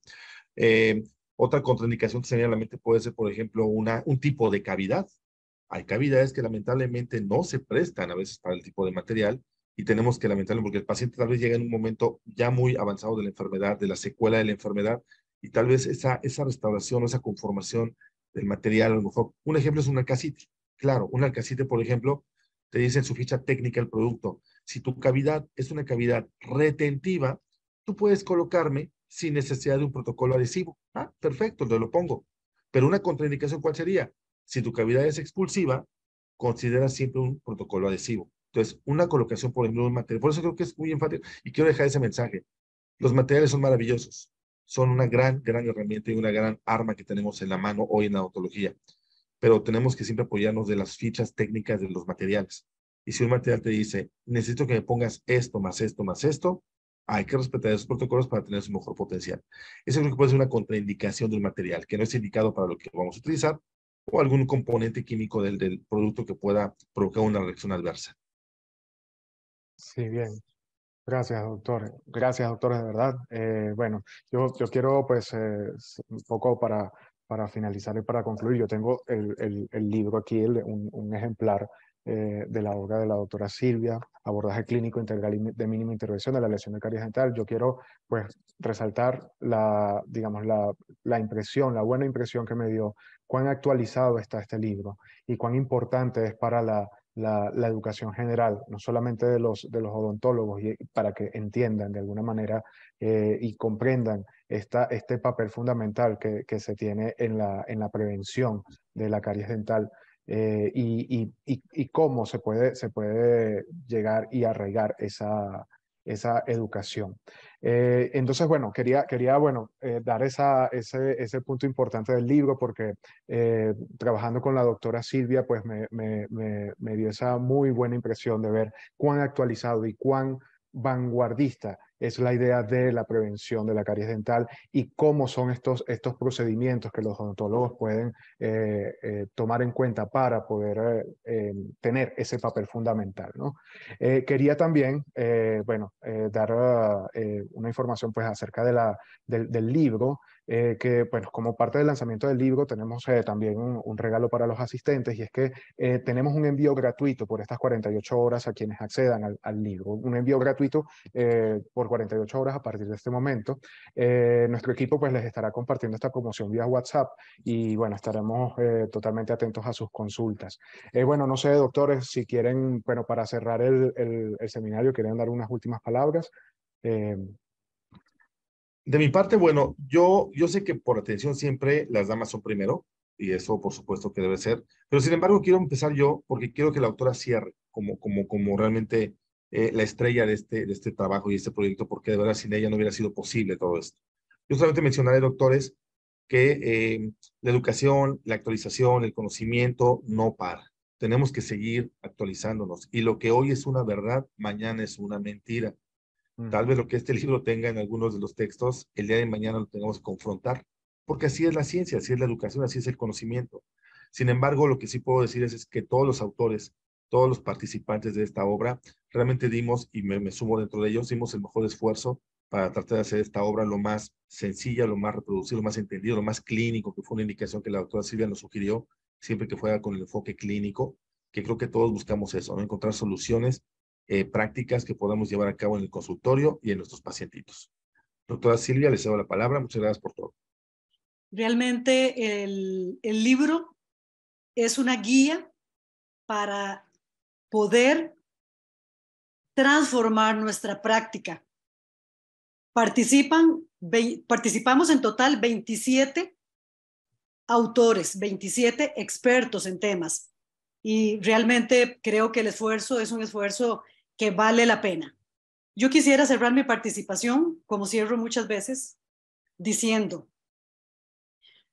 Eh, otra contraindicación que se puede ser, por ejemplo, una, un tipo de cavidad. Hay cavidades que lamentablemente no se prestan a veces para el tipo de material y tenemos que lamentarlo porque el paciente tal vez llega en un momento ya muy avanzado de la enfermedad, de la secuela de la enfermedad y tal vez esa, esa restauración o esa conformación del material, a lo mejor, un ejemplo es una casita. Claro, un alcacite, por ejemplo, te dice en su ficha técnica el producto, si tu cavidad es una cavidad retentiva, tú puedes colocarme sin necesidad de un protocolo adhesivo. Ah, perfecto, te lo pongo. Pero una contraindicación, ¿cuál sería? Si tu cavidad es expulsiva, considera siempre un protocolo adhesivo. Entonces, una colocación, por el de material. Por eso creo que es muy enfático y quiero dejar ese mensaje. Los materiales son maravillosos. Son una gran, gran herramienta y una gran arma que tenemos en la mano hoy en la odontología pero tenemos que siempre apoyarnos de las fichas técnicas de los materiales. Y si un material te dice, necesito que me pongas esto, más esto, más esto, hay que respetar esos protocolos para tener su mejor potencial. Eso es lo que puede ser una contraindicación del material, que no es indicado para lo que vamos a utilizar, o algún componente químico del, del producto que pueda provocar una reacción adversa. Sí, bien. Gracias, doctor. Gracias, doctor, de verdad. Eh, bueno, yo, yo quiero, pues, eh, un poco para para finalizar y para concluir, yo tengo el, libro aquí, un, ejemplar eh, de la obra de la doctora Silvia, abordaje clínico integral de mínima intervención de la lesión de caries dental. Yo quiero pues resaltar la, digamos, la, impresión, la buena impresión que me dio, cuán actualizado está este libro y cuán importante es para la, educación general, no solamente de los, de los odontólogos, y para que entiendan de alguna manera eh, y comprendan este papel fundamental que, que, se tiene en la, en la prevención de la caries dental eh, y, y, y, cómo se puede, se puede llegar y arraigar esa, esa educación. Eh, entonces, bueno, quería, quería bueno, eh, dar esa, ese, ese, punto importante del libro porque trabajando con la doctora Silvia, pues me, me, me, me, dio esa muy buena impresión de ver cuán actualizado y cuán vanguardista es la idea de la prevención de la caries dental y cómo son estos, estos procedimientos que los odontólogos pueden eh, eh, tomar en cuenta para poder eh, tener ese papel fundamental. quería también, bueno, dar una información pues, acerca del libro eh, que bueno, como parte del lanzamiento del libro tenemos eh, también un, regalo para los asistentes y es que eh, tenemos un envío gratuito por estas 48 horas a quienes accedan al, libro, un envío gratuito por 48 horas a partir de este momento. nuestro equipo pues les estará compartiendo esta promoción vía WhatsApp y bueno, estaremos totalmente atentos a sus consultas. bueno, no sé, doctores, si quieren, bueno, para cerrar el, el seminario, quieren dar unas últimas palabras. De mi parte, bueno, yo, yo sé que por atención siempre las damas son primero, y eso por supuesto que debe ser, pero sin embargo quiero empezar yo porque quiero que la autora cierre como, como, como realmente eh, la estrella de este, de este trabajo y este proyecto, porque de verdad sin ella no hubiera sido posible todo esto. Yo solamente mencionaré, doctores, que eh, la educación, la actualización, el conocimiento no para. Tenemos que seguir actualizándonos y lo que hoy es una verdad, mañana es una mentira. Tal vez lo que este libro tenga en algunos de los textos, el día de mañana lo tengamos que confrontar, porque así es la ciencia, así es la educación, así es el conocimiento. Sin embargo, lo que sí puedo decir es, que todos los autores, todos los participantes de esta obra, realmente dimos, y me, sumo dentro de ellos, dimos el mejor esfuerzo para tratar de hacer esta obra lo más sencilla, lo más reproducido, lo más entendido, lo más clínico, que fue una indicación que la doctora Silvia nos sugirió, siempre que fuera con el enfoque clínico, que creo que todos buscamos eso, encontrar soluciones eh, prácticas que podamos llevar a cabo en el consultorio y en nuestros pacientitos. Doctora Silvia, les cedo la palabra. Muchas gracias por todo. Realmente el, el libro es una guía para poder transformar nuestra práctica. Participan, participamos en total 27 autores, 27 expertos en temas. Y realmente creo que el esfuerzo es un esfuerzo que vale la pena. Yo quisiera cerrar mi participación, como cierro muchas veces, diciendo,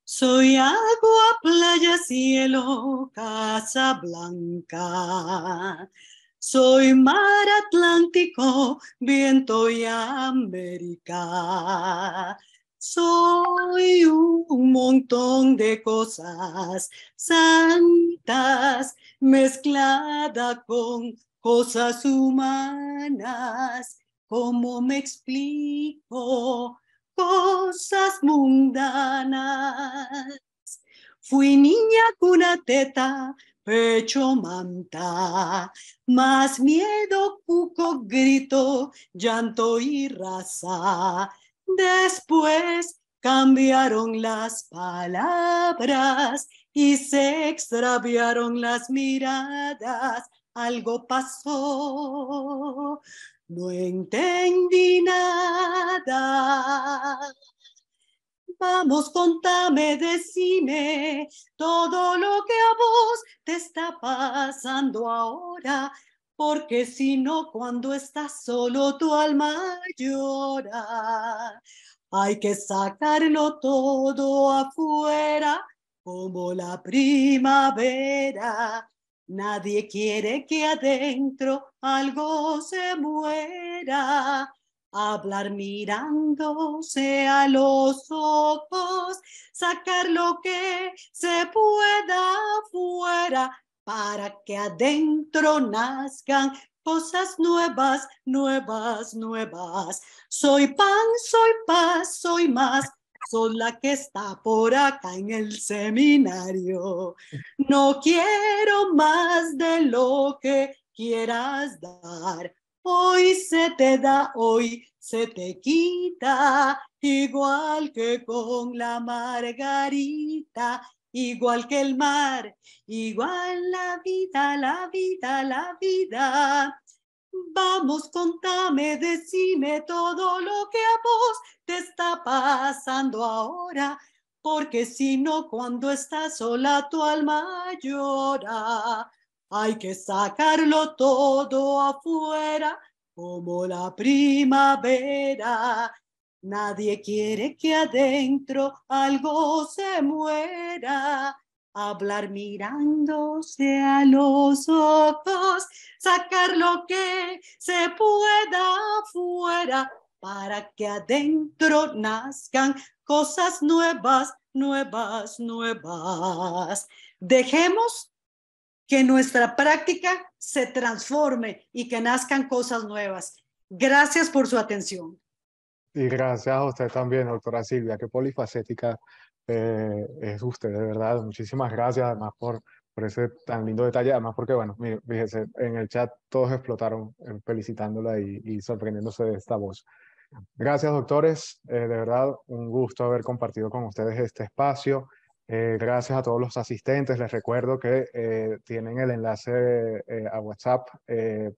soy agua, playa, cielo, casa blanca. Soy mar Atlántico, viento y América. Soy un montón de cosas santas mezclada con cosas humanas, ¿cómo me explico? Cosas mundanas. Fui niña con una teta, pecho manta, más miedo, cuco, grito, llanto y raza. Después cambiaron las palabras y se extraviaron las miradas algo pasó, no entendí nada. Vamos, contame, decime todo lo que a vos te está pasando ahora, porque si no, cuando estás solo tu alma llora. Hay que sacarlo todo afuera como la primavera Nadie quiere que adentro algo se muera. Hablar mirándose a los ojos, sacar lo que se pueda fuera para que adentro nazcan cosas nuevas, nuevas, nuevas. Soy pan, soy paz, soy más, son la que está por acá en el seminario. No quiero más de lo que quieras dar. Hoy se te da, hoy se te quita, igual que con la margarita, igual que el mar, igual la vida, la vida, la vida. Vamos, contame, decime todo lo que a vos te está pasando ahora, porque si no, cuando estás sola tu alma llora. Hay que sacarlo todo afuera, como la primavera. Nadie quiere que adentro algo se muera hablar mirándose a los ojos, sacar lo que se pueda afuera para que adentro nazcan cosas nuevas, nuevas, nuevas. Dejemos que nuestra práctica se transforme y que nazcan cosas nuevas. Gracias por su atención. Y gracias a usted también, doctora Silvia, qué polifacética eh, es usted, de verdad. Muchísimas gracias, además, por, por ese tan lindo detalle. Además, porque, bueno, mire, fíjese, en el chat todos explotaron eh, felicitándola y, sorprendiéndose de esta voz. Gracias, doctores. Eh, de verdad, un gusto haber compartido con ustedes este espacio. gracias a todos los asistentes. Les recuerdo que tienen el enlace a WhatsApp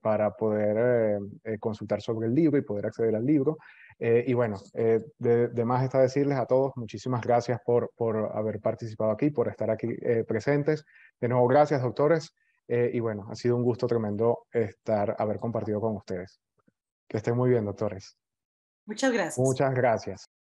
para poder consultar sobre el libro y poder acceder al libro. Eh, y bueno, eh, de, más está decirles a todos muchísimas gracias por, haber participado aquí, por estar aquí eh, presentes. De nuevo, gracias doctores. y bueno, ha sido un gusto tremendo estar, haber compartido con ustedes. Que estén muy bien, doctores. Muchas gracias. Muchas gracias.